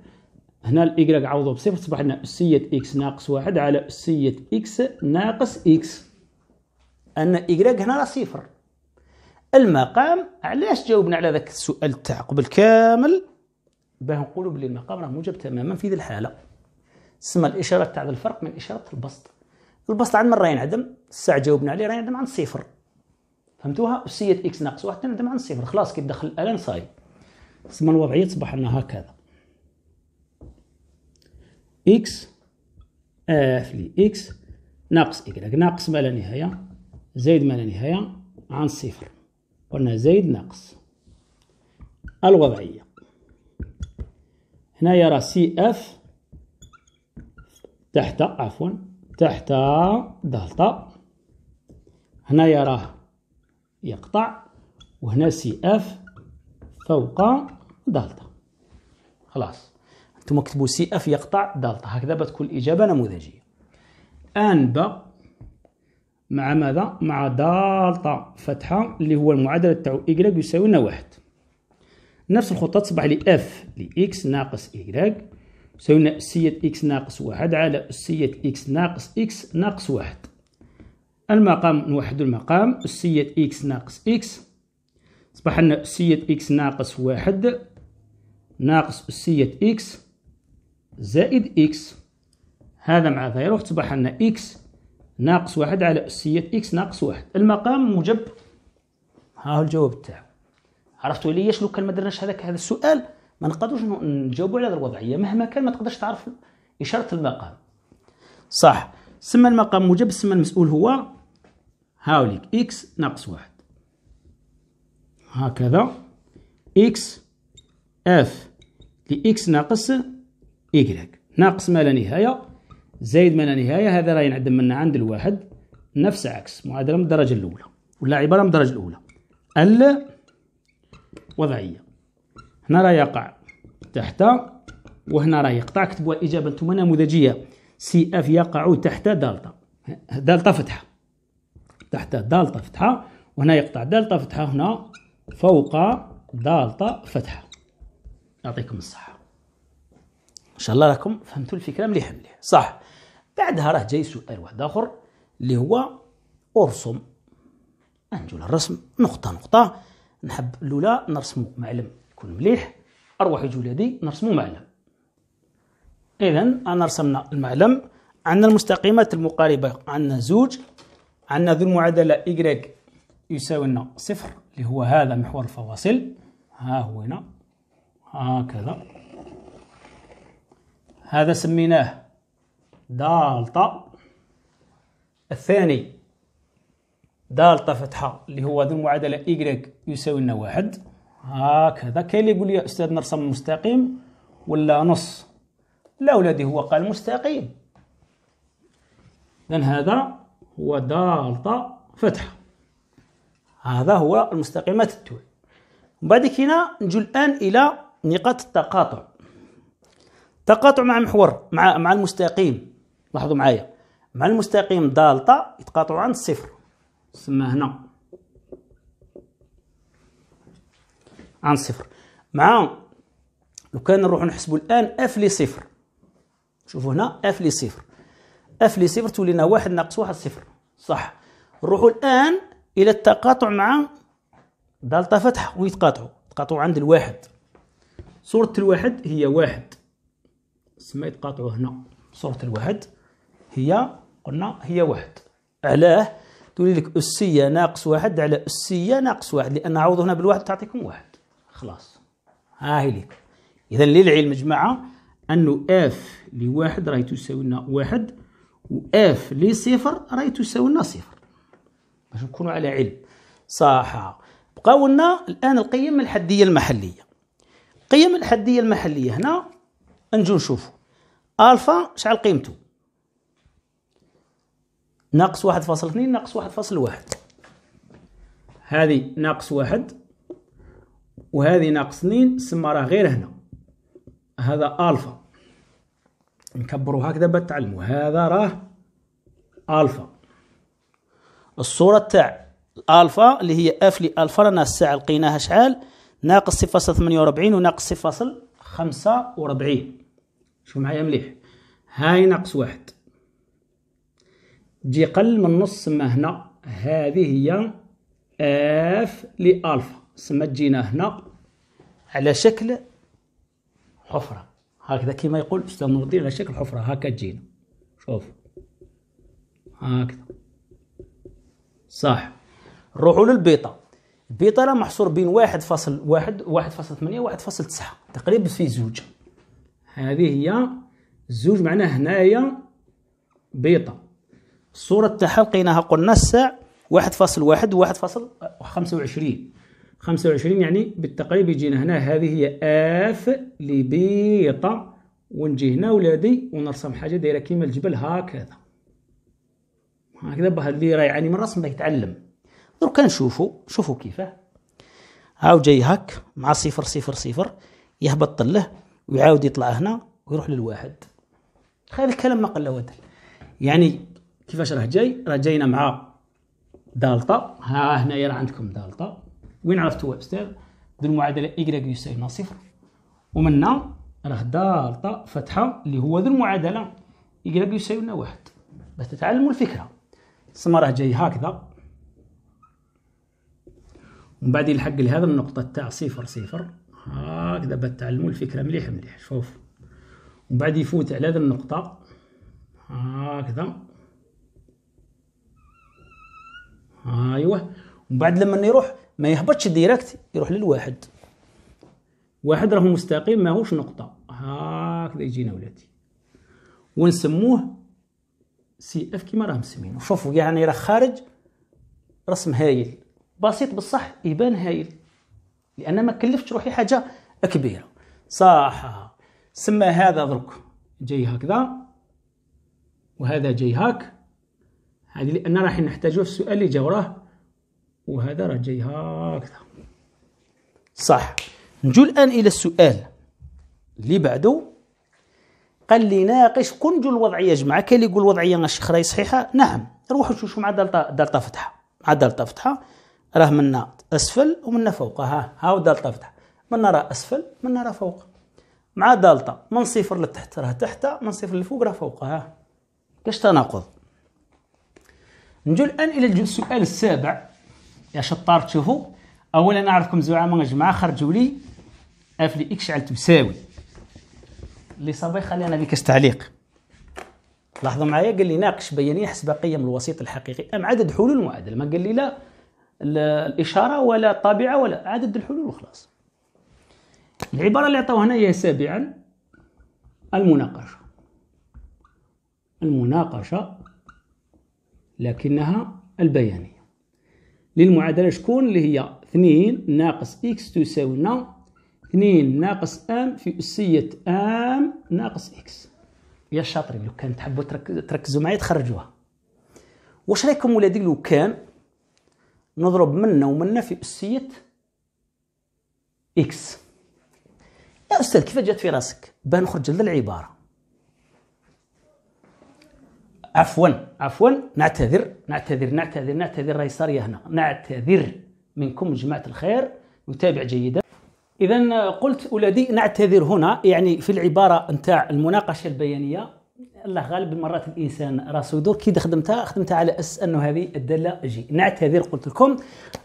هنا الإيكغيك عوضو بصفر تصبح لنا أسية إكس ناقص واحد على أسية إكس ناقص إكس أن إيكغيك هنا راه صفر المقام علاش جاوبنا على ذاك السؤال تاع قبل كامل باه نقولوا بلي المقام راه موجب تماما في ذي الحاله تسمى الاشاره تاع الفرق من اشاره البسط البسط عند من راه ينعدم الساعه جاوبنا عليه راه ينعدم عند صفر فهمتوها اسيه اكس ناقص واحد تنعدم عند صفر خلاص كي تدخل الان صاي تسمى الوضعيه تصبح لنا هكذا اكس اف لي اكس ناقص إكراك ناقص ما لا نهاية زائد ما لا نهاية عن صفر قلنا زائد ناقص الوضعية هنا يرى سي اف تحت عفوا تحت دلتا هنا يراه يقطع وهنا سي اف فوق دلتا خلاص انتم اكتبوا سي اف يقطع دلتا هكذا بتكون الاجابه نموذجيه ان ب مع ماذا مع دلتا فتحه اللي هو المعادله تاع إيكغيك يساوي واحد نفس الخطة تصبح لي اف لإكس ناقص إيكراك تساوي لنا أسية إكس ناقص واحد على أسية إكس ناقص إكس ناقص واحد المقام نوحدو المقام أسية إكس ناقص إكس أصبح لنا أسية إكس ناقص واحد ناقص أسية إكس زائد إكس هذا مع ذا تصبح لنا إكس ناقص واحد على أسية إكس ناقص واحد المقام موجب ها هو الجواب تاعو عرفتوا ليش لو كان ما درناش هذاك هذا السؤال ما نقدروش نجاوبوا على هذه الوضعيه مهما كان ما تقدرش تعرف اشاره المقام صح سمى المقام موجب سمى المسؤول هو هاوليك اكس ناقص واحد هكذا اكس اف لاكس ناقص إيكغيك ناقص ما لا نهاية زائد ما لا نهاية هذا راه ينعدم من عند الواحد نفس عكس معادلة من الدرجة الأولى ولا عبارة من الدرجة الأولى ال وضعية هنا راه يقع تحت وهنا راه يقطع كتبوا الاجابه نتوما نموذجية سي اف يقع تحت دالتا دالتا فتحة تحت دالتا فتحة وهنا يقطع دالتا فتحة هنا فوق دالتا فتحة يعطيكم الصحة إن شاء الله راكم فهمتوا الفكرة مليح مليح صح بعدها راه جاي سؤال واحد آخر اللي هو أرسم نجوا للرسم نقطة نقطة نحب الاولى نرسمو معلم يكون مليح اروح جولادي نرسمو معلم اذا انا رسمنا المعلم عندنا المستقيمات المقاربه عندنا زوج عندنا ذو المعادله y يساوي لنا صفر اللي هو هذا محور الفواصل ها هو هنا هكذا هذا سميناه دالتا الثاني دالتا فتحة اللي هو ذو المعادلة إيكغيك يساوي لنا واحد هكذا كاين اللي يقول لي أستاذ نرسم مستقيم ولا نص لا ولادي هو قال مستقيم إذا هذا هو دالتا فتحة هذا هو المستقيمات التول بعد هنا نجو الآن إلى نقاط التقاطع تقاطع مع محور مع مع المستقيم لاحظوا معايا مع المستقيم دالتا يتقاطع عند الصفر سما هنا عن صفر مع لو كان نروحو نحسبو الان اف لي صفر شوفوا هنا اف لي صفر اف لي صفر تولينا واحد ناقص واحد صفر صح نروحو الان الى التقاطع مع دالتا فتحة ويتقاطعوا تقاطعوا عند الواحد صورة الواحد هي واحد سما يتقاطعوا هنا صورة الواحد هي قلنا هي واحد علاه تقول لك أسية ناقص واحد على أسية ناقص واحد لأن عوض هنا بالواحد تعطيكم واحد خلاص ها هي لك إذا للعلم جماعة أنه اف لواحد راهي تساوي لنا واحد واف لصفر راهي تساوي لنا صفر باش نكونوا على علم صح بقاو لنا الآن القيم الحدية المحلية القيم الحدية المحلية هنا نجو نشوفوا ألفا شحال قيمته ناقص واحد فاصل اثنين ناقص واحد فاصل واحد هذه ناقص واحد وهذه ناقص اثنين سما راه غير هنا هذا الفا نكبروا هكذا باش تعلموا هذا راه الفا الصوره تاع الفا اللي هي اف لالفا رانا الساعه لقيناها شحال ناقص 0.48 وناقص 0.45 شوف معايا مليح هاي ناقص واحد تجي قل من نص سما هنا هذه هي اف لالفا سما تجينا هنا على شكل حفره هكذا كما يقول استاذ نور الدين على شكل حفره هكا تجينا شوف هكذا صح نروحوا للبيطا البيطا راه محصور بين واحد فاصل واحد واحد فاصل ثمانية واحد فاصل تسعة تقريبا في زوج هذه هي زوج معناها هنايا بيطا صورة لقيناها قلنا الساع 1.1 و1.25 25 يعني بالتقريب يجينا هنا هذه هي اف لبيطة ونجي هنا ولادي ونرسم حاجة دايرة كيما الجبل هكذا هكذا باه اللي راه يعاني من الرسم باه يتعلم دروكا نشوفو شوفو كيفاه هاو جاي هاك مع صفر صفر صفر يهبط له ويعاود يطلع هنا ويروح للواحد هذا الكلام نقل له يعني كيفاش راه جاي راه جاينا مع دالتا ها هنايا راه عندكم دالتا وين عرفتوا ويبستر دير المعادله y يساوي صفر ومننا راه دالتا فتحه اللي هو ذو المعادله y يساوي لنا واحد باش تتعلموا الفكره تسمى راه جاي هكذا ومن بعد يلحق لهذا النقطه تاع صفر صفر هكذا باش تتعلموا الفكره مليح مليح شوف ومن بعد يفوت على هذه النقطه هكذا ايوه ومن بعد لما يروح ما يهبطش ديريكت يروح للواحد واحد راه مستقيم ماهوش نقطه هكذا يجينا ولادي ونسموه سي اف كيما راه مسمين شوفوا يعني راه خارج رسم هايل بسيط بصح يبان هايل لان ما كلفتش روحي حاجه كبيره صح سمى هذا درك جاي هكذا وهذا جاي هاك هذه لأن راح نحتاجوه في السؤال اللي جا وراه وهذا راه جاي هكذا صح نجو الآن إلى السؤال اللي بعده قال لي ناقش كنجو الوضعية جمع كاين اللي يقول الوضعية راهي صحيحة نعم روحوا شوفوا مع دلتا دلتا فتحة مع دلتا فتحة راه منا أسفل ومنا فوق ها هاو دلتا فتحة منا راه أسفل منا راه فوق مع دلتا من صفر لتحت راه تحت من صفر لفوق راه فوق ها كاش تناقض نجو الان الى السؤال السابع يا شطار تشوفوا اولا نعرفكم زعما جماعه خرجوا لي اف لي اكس على تساوي اللي صافي خلينا بكاش تعليق لاحظوا معايا قال لي ناقش بيانية حسب قيم الوسيط الحقيقي ام عدد حلول المعادلة ما قال لي لا الاشاره ولا الطبيعه ولا عدد الحلول وخلاص العباره اللي عطاوها هنا هي سابعا المناقشه المناقشه لكنها البيانية للمعادلة شكون اللي هي 2 ناقص إكس تساوي لنا 2 ناقص أم في أسية أم ناقص إكس يا شاطرين لو كان تحبوا تركزوا معايا تخرجوها واش رايكم ولادي لو كان نضرب منا ومنا في أسية إكس يا أستاذ كيف جات في راسك باه نخرج للعبارة عفوا عفوا نعتذر نعتذر نعتذر نعتذر راهي صاريه هنا نعتذر منكم جماعه الخير نتابع جيدا اذا قلت ولدي نعتذر هنا يعني في العباره نتاع المناقشه البيانيه الله غالب مرات الانسان راسو يدور كي خدمتها خدمتها على اساس انه هذه الداله جي نعتذر قلت لكم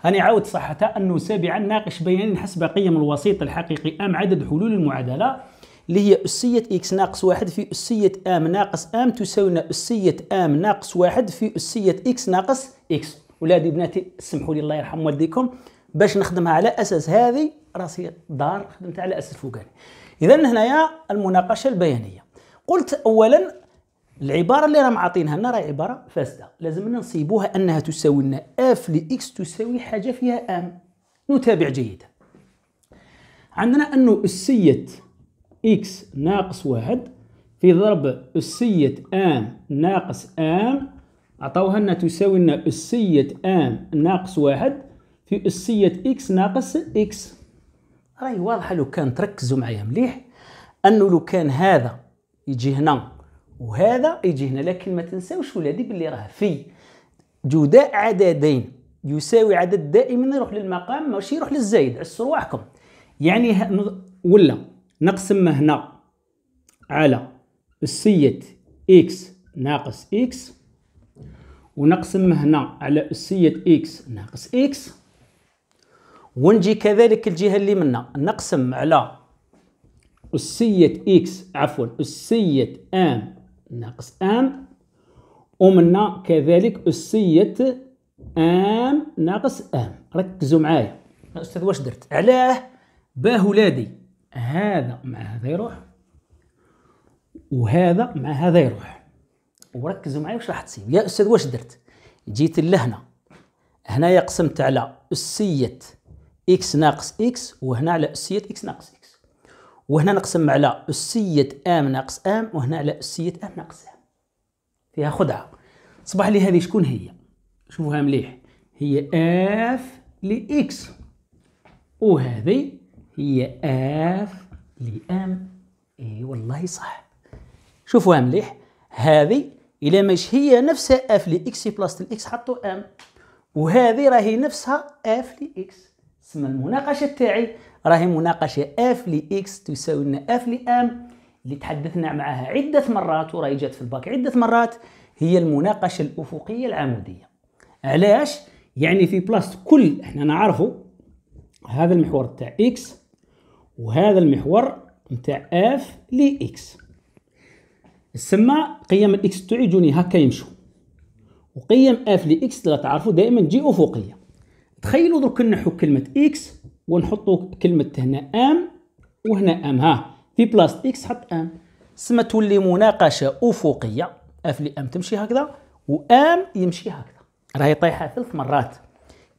هاني عاود صحتها انه سابعا ناقش بياني حسب قيم الوسيط الحقيقي ام عدد حلول المعادله اللي هي أسية إكس ناقص واحد في أسية أم ناقص أم تساوينا أسية أم ناقص واحد في أسية إكس ناقص إكس ولادي بناتي سمحوا لي الله يرحم والديكم باش نخدمها على أساس هذه راسي دار خدمتها على أساس فوقاني إذا هنايا المناقشة البيانية قلت أولا العباره اللي راه عاطينها لنا راهي عباره فاسده لازمنا نصيبوها انها تساوي لنا اف لاكس تساوي حاجه فيها ام نتابع جيدا عندنا انه اسيه إكس ناقص واحد في ضرب أسية أم ناقص أم عطاوها لنا تساوي لنا أسية أم ناقص واحد في أسية إكس ناقص إكس راهي واضحة لو كان تركزوا معايا مليح أنه لو كان هذا يجي هنا وهذا يجي هنا لكن ما تنساوش ولادي باللي راه في جداء عددين يساوي عدد دائما يروح للمقام ماشي يروح للزايد عسوا رواحكم يعني ولا نقسم هنا على أسية إكس ناقص إكس ونقسم هنا على أسية إكس ناقص إكس ونجي كذلك الجهة اللي منا نقسم على أسية إكس عفوا أسية أم ناقص أم ومنا كذلك أسية أم ناقص أم ركزوا معايا أستاذ واش درت علاه باه ولادي هذا مع هذا يروح وهذا مع هذا يروح وركزوا معايا واش راح تصيب يا استاذ واش درت جيت لهنا هنايا قسمت على أسية إكس ناقص إكس وهنا على أسية إكس ناقص إكس وهنا نقسم على أسية أم ناقص أم وهنا على أسية أم ناقص أم فيها خدعة صباح لي هذه شكون هي شوفوها مليح هي اف لإكس وهذه هي اف لام اي والله صح شوفوا مليح هذه الا مش هي نفسها اف لاكس بلس الاكس حطوا ام وهذه راهي نفسها اف لاكس تسمى المناقشه تاعي راهي مناقشه اف لاكس تساوي لنا اف ام اللي تحدثنا معها عده مرات وراهي جات في الباك عده مرات هي المناقشه الافقيه العموديه علاش يعني في بلاصه كل احنا نعرفوا هذا المحور تاع اكس وهذا المحور نتاع اف لي اكس السما قيم الاكس تاعي يجوني هكا يمشوا وقيم اف لي اكس لا تعرفوا دائما تجي افقيه تخيلوا درك نحو كلمه اكس ونحطوا كلمه هنا ام وهنا ام ها في بلاصه اكس حط ام سما تولي مناقشه افقيه اف لي ام تمشي هكذا وام يمشي هكذا راهي طايحه ثلاث مرات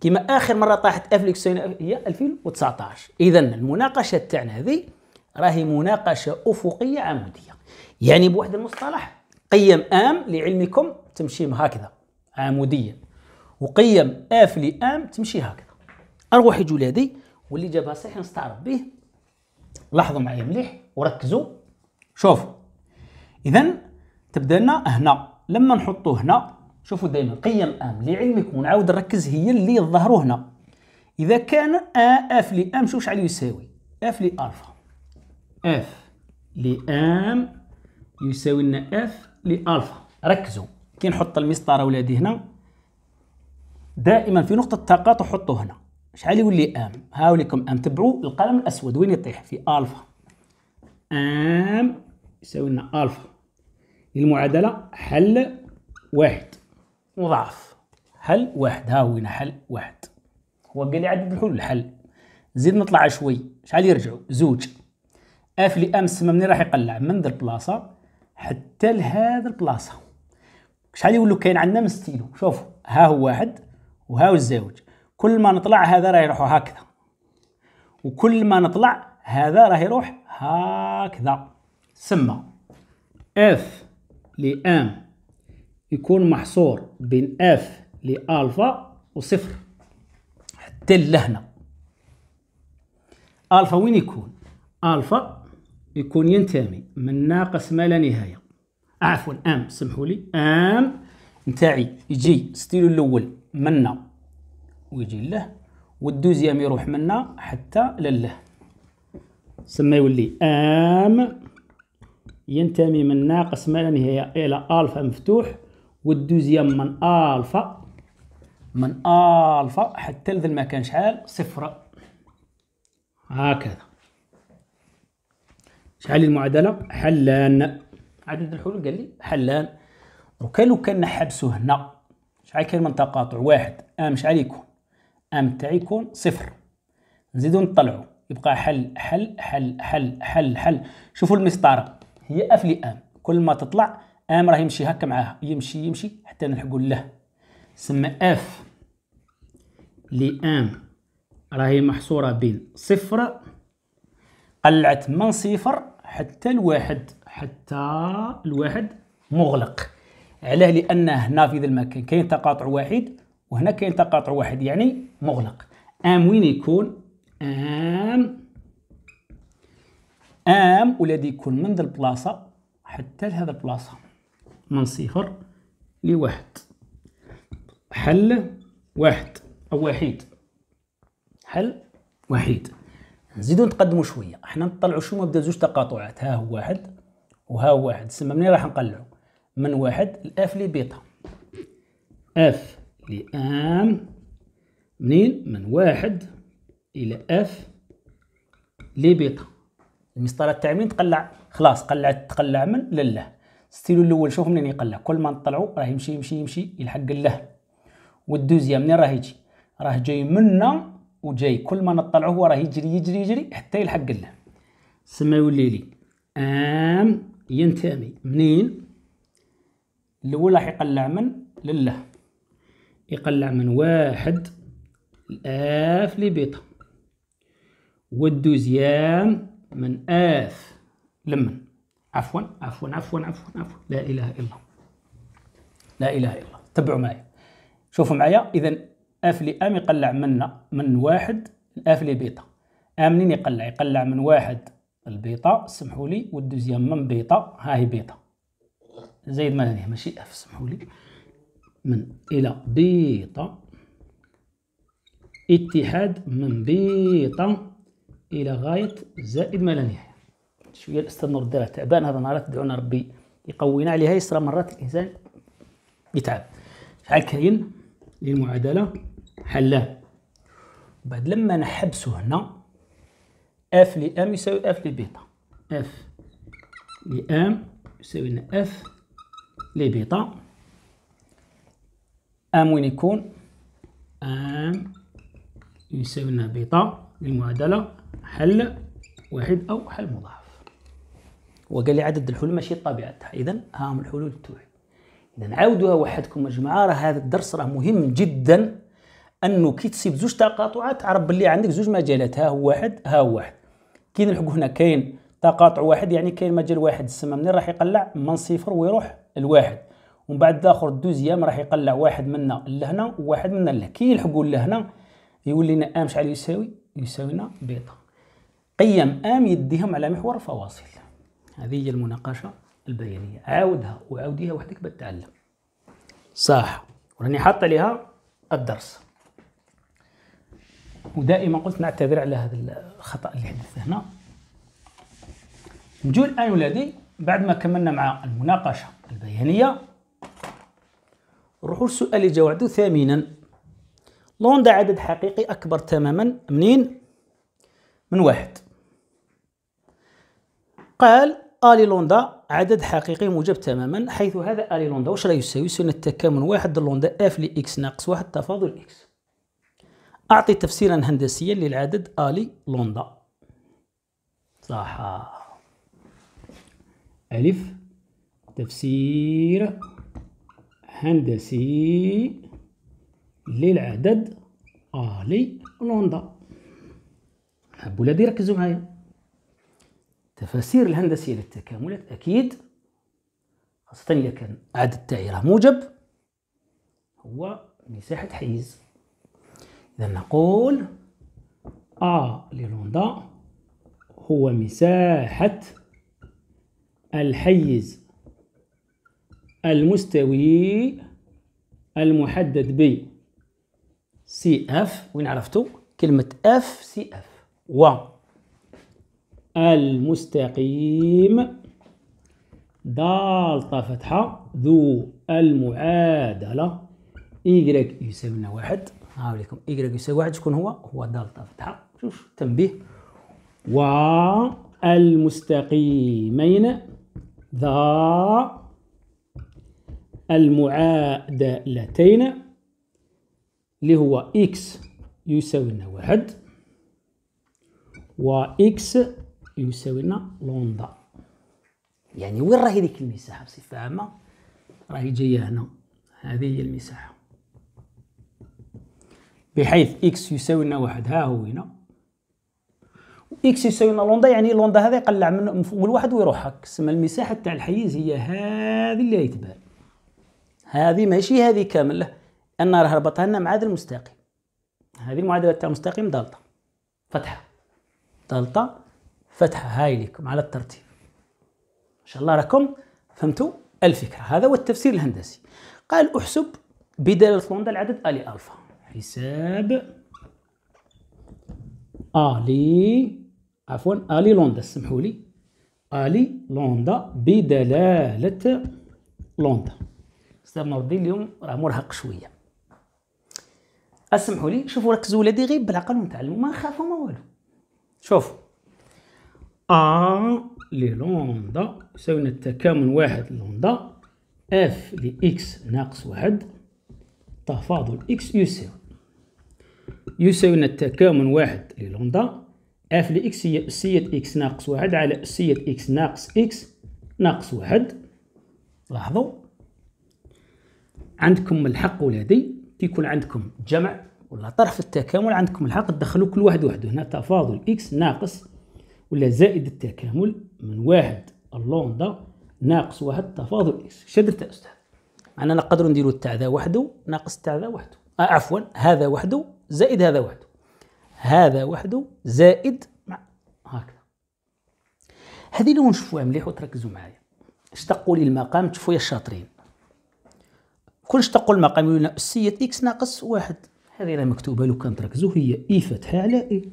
كما اخر مره طاحت افليكسون هي 2019 اذا المناقشه تاعنا هذه راهي مناقشه افقيه عموديه يعني بواحد المصطلح قيم ام لعلمكم تمشي هكذا عموديا وقيم اف لام تمشي هكذا اروح يجوا لهذه واللي جابها صحيح نستعرض به لاحظوا معايا مليح وركزوا شوفوا اذا تبدا لنا هنا لما نحطوه هنا شوفوا دائما قيم ام لعلمكم ونعاود نركز هي اللي ظهروا هنا اذا كان ا اف لام شوف شحال يساوي اف الفا اف لام يساوي لنا اف الفا ركزوا كي نحط المسطره اولادي هنا دائما في نقطه التقاطع حطوه هنا شحال يولي ام هاوليكم ام تبعوا القلم الاسود وين يطيح في الفا ام يساوي لنا الفا للمعادله حل واحد مضاعف حل واحد ها هو هنا حل واحد هو قال لي عدد الحلول الحل زيد نطلع شوي شحال يرجعوا زوج اف لي ام سما منين راح يقلع من ذا البلاصه حتى لهذا البلاصه شحال يولو كاين عندنا من ستيلو شوفوا ها هو واحد وها هو الزوج كل ما نطلع هذا راه يروح هكذا وكل ما نطلع هذا راه يروح هكذا سما اف لام يكون محصور بين اف لالفا وصفر حتى لهنا الفا وين يكون الفا يكون ينتمي من ناقص ما لا نهايه عفوا ام سمحوا لي ام نتاعي يجي ستيلو الاول منا ويجي له والدوزيام يروح منا حتى لله سما يولي ام ينتمي من ناقص ما لا نهايه الى الفا مفتوح والدوزيام من الفا من الفا حتى لذا المكان شحال صفر هكذا شحال المعادله حلان عدد الحلول قال لي حلان وكان لو كان نحبسو هنا شحال كاين من تقاطع واحد ام شحال يكون ام تاعي يكون صفر نزيدو نطلعو يبقى حل حل حل حل حل حل شوفوا المسطره هي اف لام كل ما تطلع ام راه يمشي هكا معاها يمشي يمشي حتى نلحقوا له سما اف لام راهي محصوره بين صفر قلعت من صفر حتى الواحد حتى الواحد مغلق علاه لان هنا في ذا المكان كاين تقاطع واحد وهنا كاين تقاطع واحد يعني مغلق ام وين يكون ام ام والذي يكون من ذا البلاصه حتى لهذا البلاصه من صفر لواحد حل واحد أو وحيد حل وحيد نزيدو نتقدمو شوية حنا نطلعو شو مبدا زوج تقاطعات ها هو واحد وها هو واحد سما منين راح نقلعو من واحد الأف بيتا أف لآم منين من واحد إلى أف بيتا المسطرة تاع مين تقلع خلاص قلعت تقلع من لله ستيلو الاول شوف منين يقلع كل ما نطلعوا راه يمشي يمشي يمشي يلحق الله والدوزيام منين راه يجي راه جاي منا وجاي كل ما نطلعوا هو راه يجري يجري يجري حتى يلحق الله سما يولي لي ام ينتمي منين الاول راح يقلع من لله يقلع من واحد الاف لبيطه والدوزيام من اف لمن عفوا عفوا عفوا عفوا عفوا لا اله الا الله لا اله الا الله تبعوا معي شوفوا معايا اذا اف لي ام يقلع منا من واحد الاف لي بيتا امنين يقلع يقلع من واحد البيتا سمحوا لي والدوزيام من بيتا ها هي بيتا زايد ما ماشي اف سمحوا لي من الى بيتا اتحاد من بيتا الى غايه زائد ما لا نهايه شويه الاستنور ديالها تعبان هذا نهار تدعونا ربي يقوينا عليها يسرى مرات الانسان يتعب شحال كاين للمعادله حلاه بعد لما نحبسو هنا اف لام يساوي اف لبيتا اف لام يساوي لنا اف لبيتا ام وين يكون ام يساوي لنا بيتا للمعادله حل واحد او حل مضاعف وقال لي عدد الحلول ماشي طبيعتها اذا هاهم الحلول التوعي اذا عاودوها وحدكم يا جماعه راه هذا الدرس راه مهم جدا انه كي تصيب زوج تقاطعات عرف باللي عندك زوج مجالات ها هو واحد ها هو واحد كي نلحقوا هنا كاين تقاطع واحد يعني كاين مجال واحد السما منين راح يقلع من صفر ويروح لواحد ومن بعد داخر الدوزيام راح يقلع واحد منا لهنا وواحد منا لهنا كي يلحقوا لهنا يولينا ام شحال يساوي يساوينا بيتا قيم ام يديهم على محور الفواصل هذه هي المناقشة البيانية عاودها وعاوديها وحدك بتعلم صح وراني حاطة لها الدرس ودائما قلت نعتذر على هذا الخطأ اللي حدث هنا نجو الآن ولادي بعد ما كملنا مع المناقشة البيانية نروحوا للسؤال اللي جا وعدو ثامنا لوندا عدد حقيقي أكبر تماما منين؟ من واحد قال الي عدد حقيقي موجب تماما حيث هذا الي لوندا واش راه يساوي يساوي التكامل واحد لوندا اف لاكس ناقص واحد تفاضل اكس اعطي تفسيرا هندسيا للعدد الي لوندا صح الف تفسير هندسي للعدد الي لوندا حبوا ولادي يركزوا معايا التفاسير الهندسية للتكاملات أكيد خاصة إذا كان عدد راه موجب هو مساحة حيز إذا نقول أ للوندا هو مساحة الحيز المستوي المحدد ب سي اف وين عرفتو كلمة اف سي اف و المستقيم دالتا فتحة ذو المعادلة إيكغيك يساوي لنا واحد هاو لكم يساوي واحد شكون هو؟ هو دالتا فتحة شوف تنبيه و المستقيمين ذا المعادلتين اللي هو إكس يساوي لنا واحد و إكس يساوي لنا لوندا يعني وين راهي ديك المساحه بصفه عامه راهي جايه هنا هذه هي المساحه بحيث اكس يساوي لنا واحد ها هو هنا اكس يساوي لنا لوندا يعني لوندا هذا يقلع من فوق الواحد ويروح هاك تسمى المساحه تاع الحيز هي هذه اللي راهي تبان هذه ماشي هذه كامله انا راه هربطها لنا مع هذا المستقيم هذه المعادله تاع المستقيم دالتا فتحه دالتا فتحة هاي لكم على الترتيب إن شاء الله راكم فهمتوا الفكرة هذا هو التفسير الهندسي قال أحسب بدلالة لندا العدد آلي ألفا حساب آلي عفوا آلي لوندا سمحوا لي آلي لوندا بدلالة لوندا استاذ مرضي اليوم راه مرهق شوية اسمحوا لي شوفوا ركزوا ولادي غير بالعقل ونتعلموا ما نخافوا ما والو شوفوا ا للندا يساوينا التكامل واحد للندا اف لإكس ناقص واحد تفاضل إكس يساوي يساوينا التكامل واحد للندا اف لإكس هي أسية إكس ناقص واحد على أسية إكس ناقص إكس ناقص واحد لاحظوا عندكم الحق ولادي كيكون عندكم جمع ولا طرح في التكامل عندكم الحق تدخلوا كل واحد وحده هنا تفاضل إكس ناقص ولا زائد التكامل من واحد اللوندا ناقص واحد تفاضل اكس اش درت استاذ معناها نقدروا نديروا تاع ذا وحده ناقص تاع ذا وحده آه عفوا هذا وحده زائد هذا وحده هذا وحده زائد مع هكذا هذه لو نشوفوها مليح وتركزوا معايا اشتقوا لي المقام تشوفوا يا الشاطرين كل اشتقوا المقام يقول لنا أسية إكس ناقص واحد هذه راه مكتوبة لو كان تركزوا هي إي فتحه على إي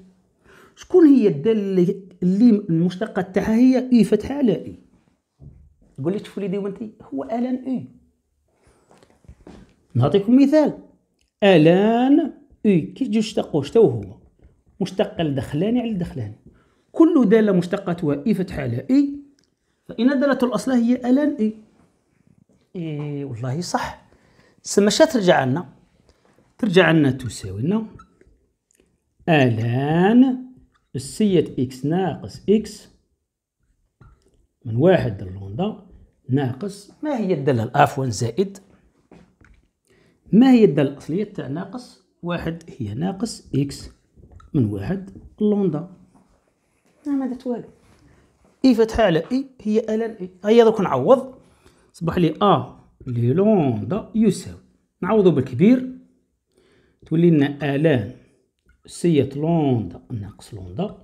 شكون هي الداله اللي المشتقه تاعها هي اي فتحه على اي قول لي تشوفوا لي ديوانتي هو الان اي نعطيكم مثال الان اي كي تجيو تشتقو شتو هو مشتق لدخلاني يعني على دخلاني كل داله مشتقتها اي فتحه على اي فان داله الاصل هي الان اي اي والله صح سما ترجع لنا ترجع لنا تساوي لنا الان السية إكس ناقص إكس من واحد للوندا ناقص ما هي الدالة عفوا زائد ما هي الدالة الأصلية تاع ناقص واحد هي ناقص إكس من واحد لوندا ما درت والو إي فتحة على إي هي ألان إي هيا دوك نعوض صبح لي أ لي لوندا يساوي نعوضو بالكبير تولي لنا ألان سية لوندا ناقص لوندا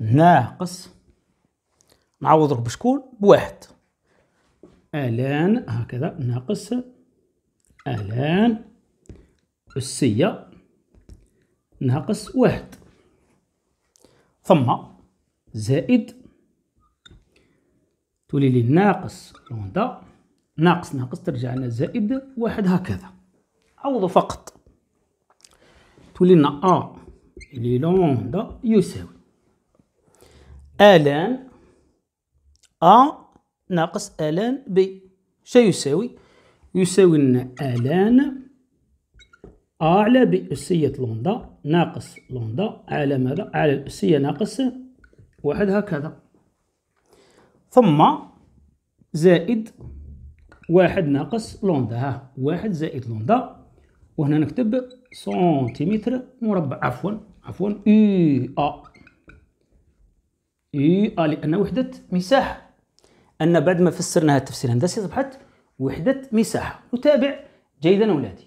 ناقص نعوضه بشكون بواحد الان هكذا ناقص الان السية ناقص واحد ثم زائد تولي لي ناقص لوندا ناقص ناقص ترجع لنا زائد واحد هكذا عوضو فقط تولي لنا أ لي لوندا يساوي آلان أ ناقص آلان بي شا يساوي يساوي لنا آلان أ على بأسية لوندا ناقص لوندا على ماذا؟ على الأسية ناقص واحد هكذا ثم زائد واحد ناقص لوندا ها واحد زائد لوندا وهنا نكتب سنتيمتر مربع عفوا عفوا يو ا يو ا لأن وحدة مساحة أن بعد ما فسرناها التفسير الهندسي أصبحت وحدة مساحة نتابع جيدا أولادي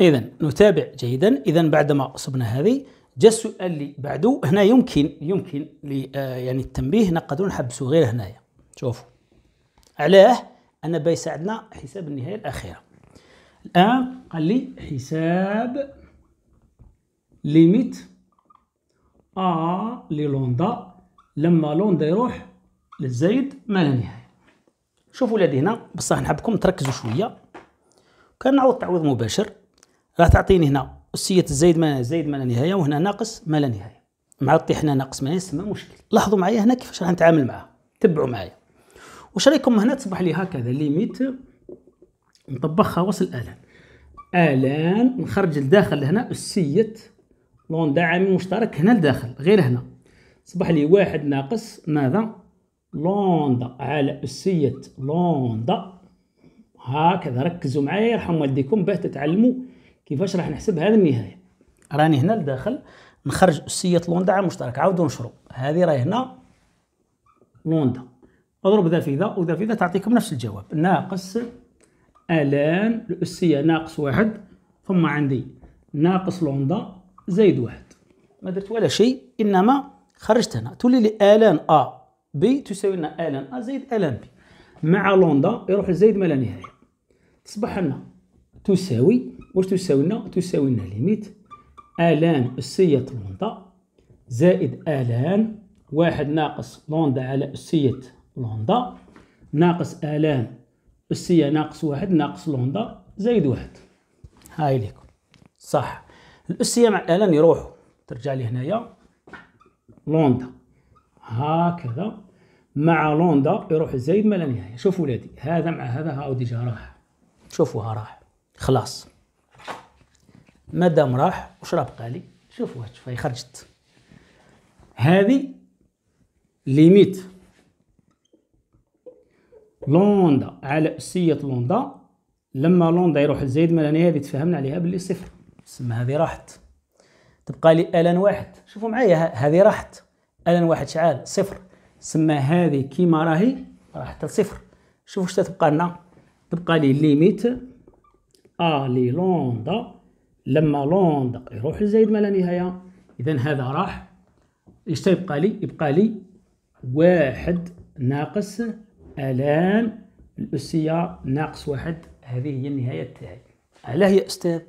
إذا نتابع جيدا إذا بعدما صبنا هذه جاء السؤال اللي بعده هنا يمكن يمكن آه يعني التنبيه نقدروا نحبسوا غير هنايا شوفوا علاه انا بيساعدنا حساب النهاية الأخيرة الآن قال لي حساب ليميت ا آه للوندا لما لوندا يروح للزايد ما لا نهاية شوفوا ولادي هنا بصح نحبكم تركزوا شوية كان نعوض تعويض مباشر راح تعطيني هنا أسية الزايد ما زايد ما لا نهاية وهنا ناقص ما لا نهاية مع الطيح هنا ناقص ما يسمى مشكل لاحظوا معايا هنا كيفاش راح نتعامل معاه تبعوا معايا واش رايكم هنا تصبح لي هكذا ليميت نطبخها وصل الان الان نخرج لداخل لهنا أسية لون دعمي مشترك هنا لداخل غير هنا صبح لي واحد ناقص ماذا لوندا على أسية لوندا هكذا ركزوا معايا يرحم والديكم باه تتعلموا كيفاش راح نحسب هذه النهاية راني هنا لداخل نخرج أسية لوندا على مشترك عاودوا نشرو هذه راهي هنا لوندا اضرب ذا في ذا وذا في ذا تعطيكم نفس الجواب ناقص الآن الأسية ناقص واحد ثم عندي ناقص لوندا زائد واحد ما درت ولا شيء إنما خرجت هنا تولي لي الان أ بي تساوي لنا الان أ زائد الان بي مع لوندا يروح زائد ما لا نهاية تصبح لنا تساوي واش تساوي لنا تساوي لنا ليميت الان أسية لوندا زائد الان واحد ناقص لوندا على أسية لوندا ناقص الان السي ناقص واحد ناقص لوندا زايد واحد هاي ليكم صح الأسية مع الآلان يروحوا ترجع لي هنايا لوندا هكذا مع لوندا يروح زايد ما لا نهاية شوفوا ولادي هذا مع هذا هاو ديجا راح شوفوها راح خلاص مادام راح واش راه بقى لي شوفوها شوفها خرجت هذه ليميت لوندا على أسية لوندا لما لوندا يروح لزايد ما هنا هذه تفهمنا عليها باللي صفر تسمى هذه راحت تبقى لي الان واحد شوفوا معايا هذه راحت الان واحد شعال صفر تسمى هذه كيما راهي راحت لصفر شوفوا اش تبقى لنا تبقى لي ليميت أ لي لوندا لما لوندا يروح لزايد ما لا إذا هذا راح اش تبقى لي؟ يبقى لي واحد ناقص الان الاسيه ناقص واحد هذه هي النهايه تاعي علاه يا استاذ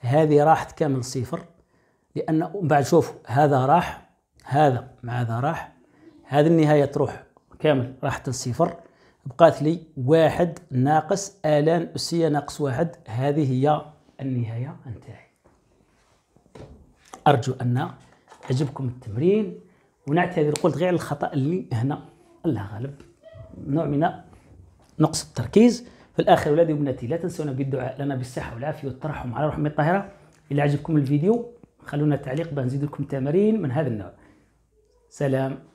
هذه راحت كامل صفر لان بعد شوف هذا راح هذا مع هذا راح هذه النهايه تروح كامل راحت لصفر بقات لي واحد ناقص الان اسيه ناقص واحد هذه هي النهايه نتاعي ارجو ان عجبكم التمرين ونعتذر قلت غير الخطا اللي هنا الله غالب نوع من نقص التركيز في الآخر أولادي وبناتي لا تنسونا بالدعاء لنا بالصحة والعافية والترحم على رحمة الطاهرة الى عجبكم الفيديو خلونا تعليق بنزيد لكم تمارين من هذا النوع سلام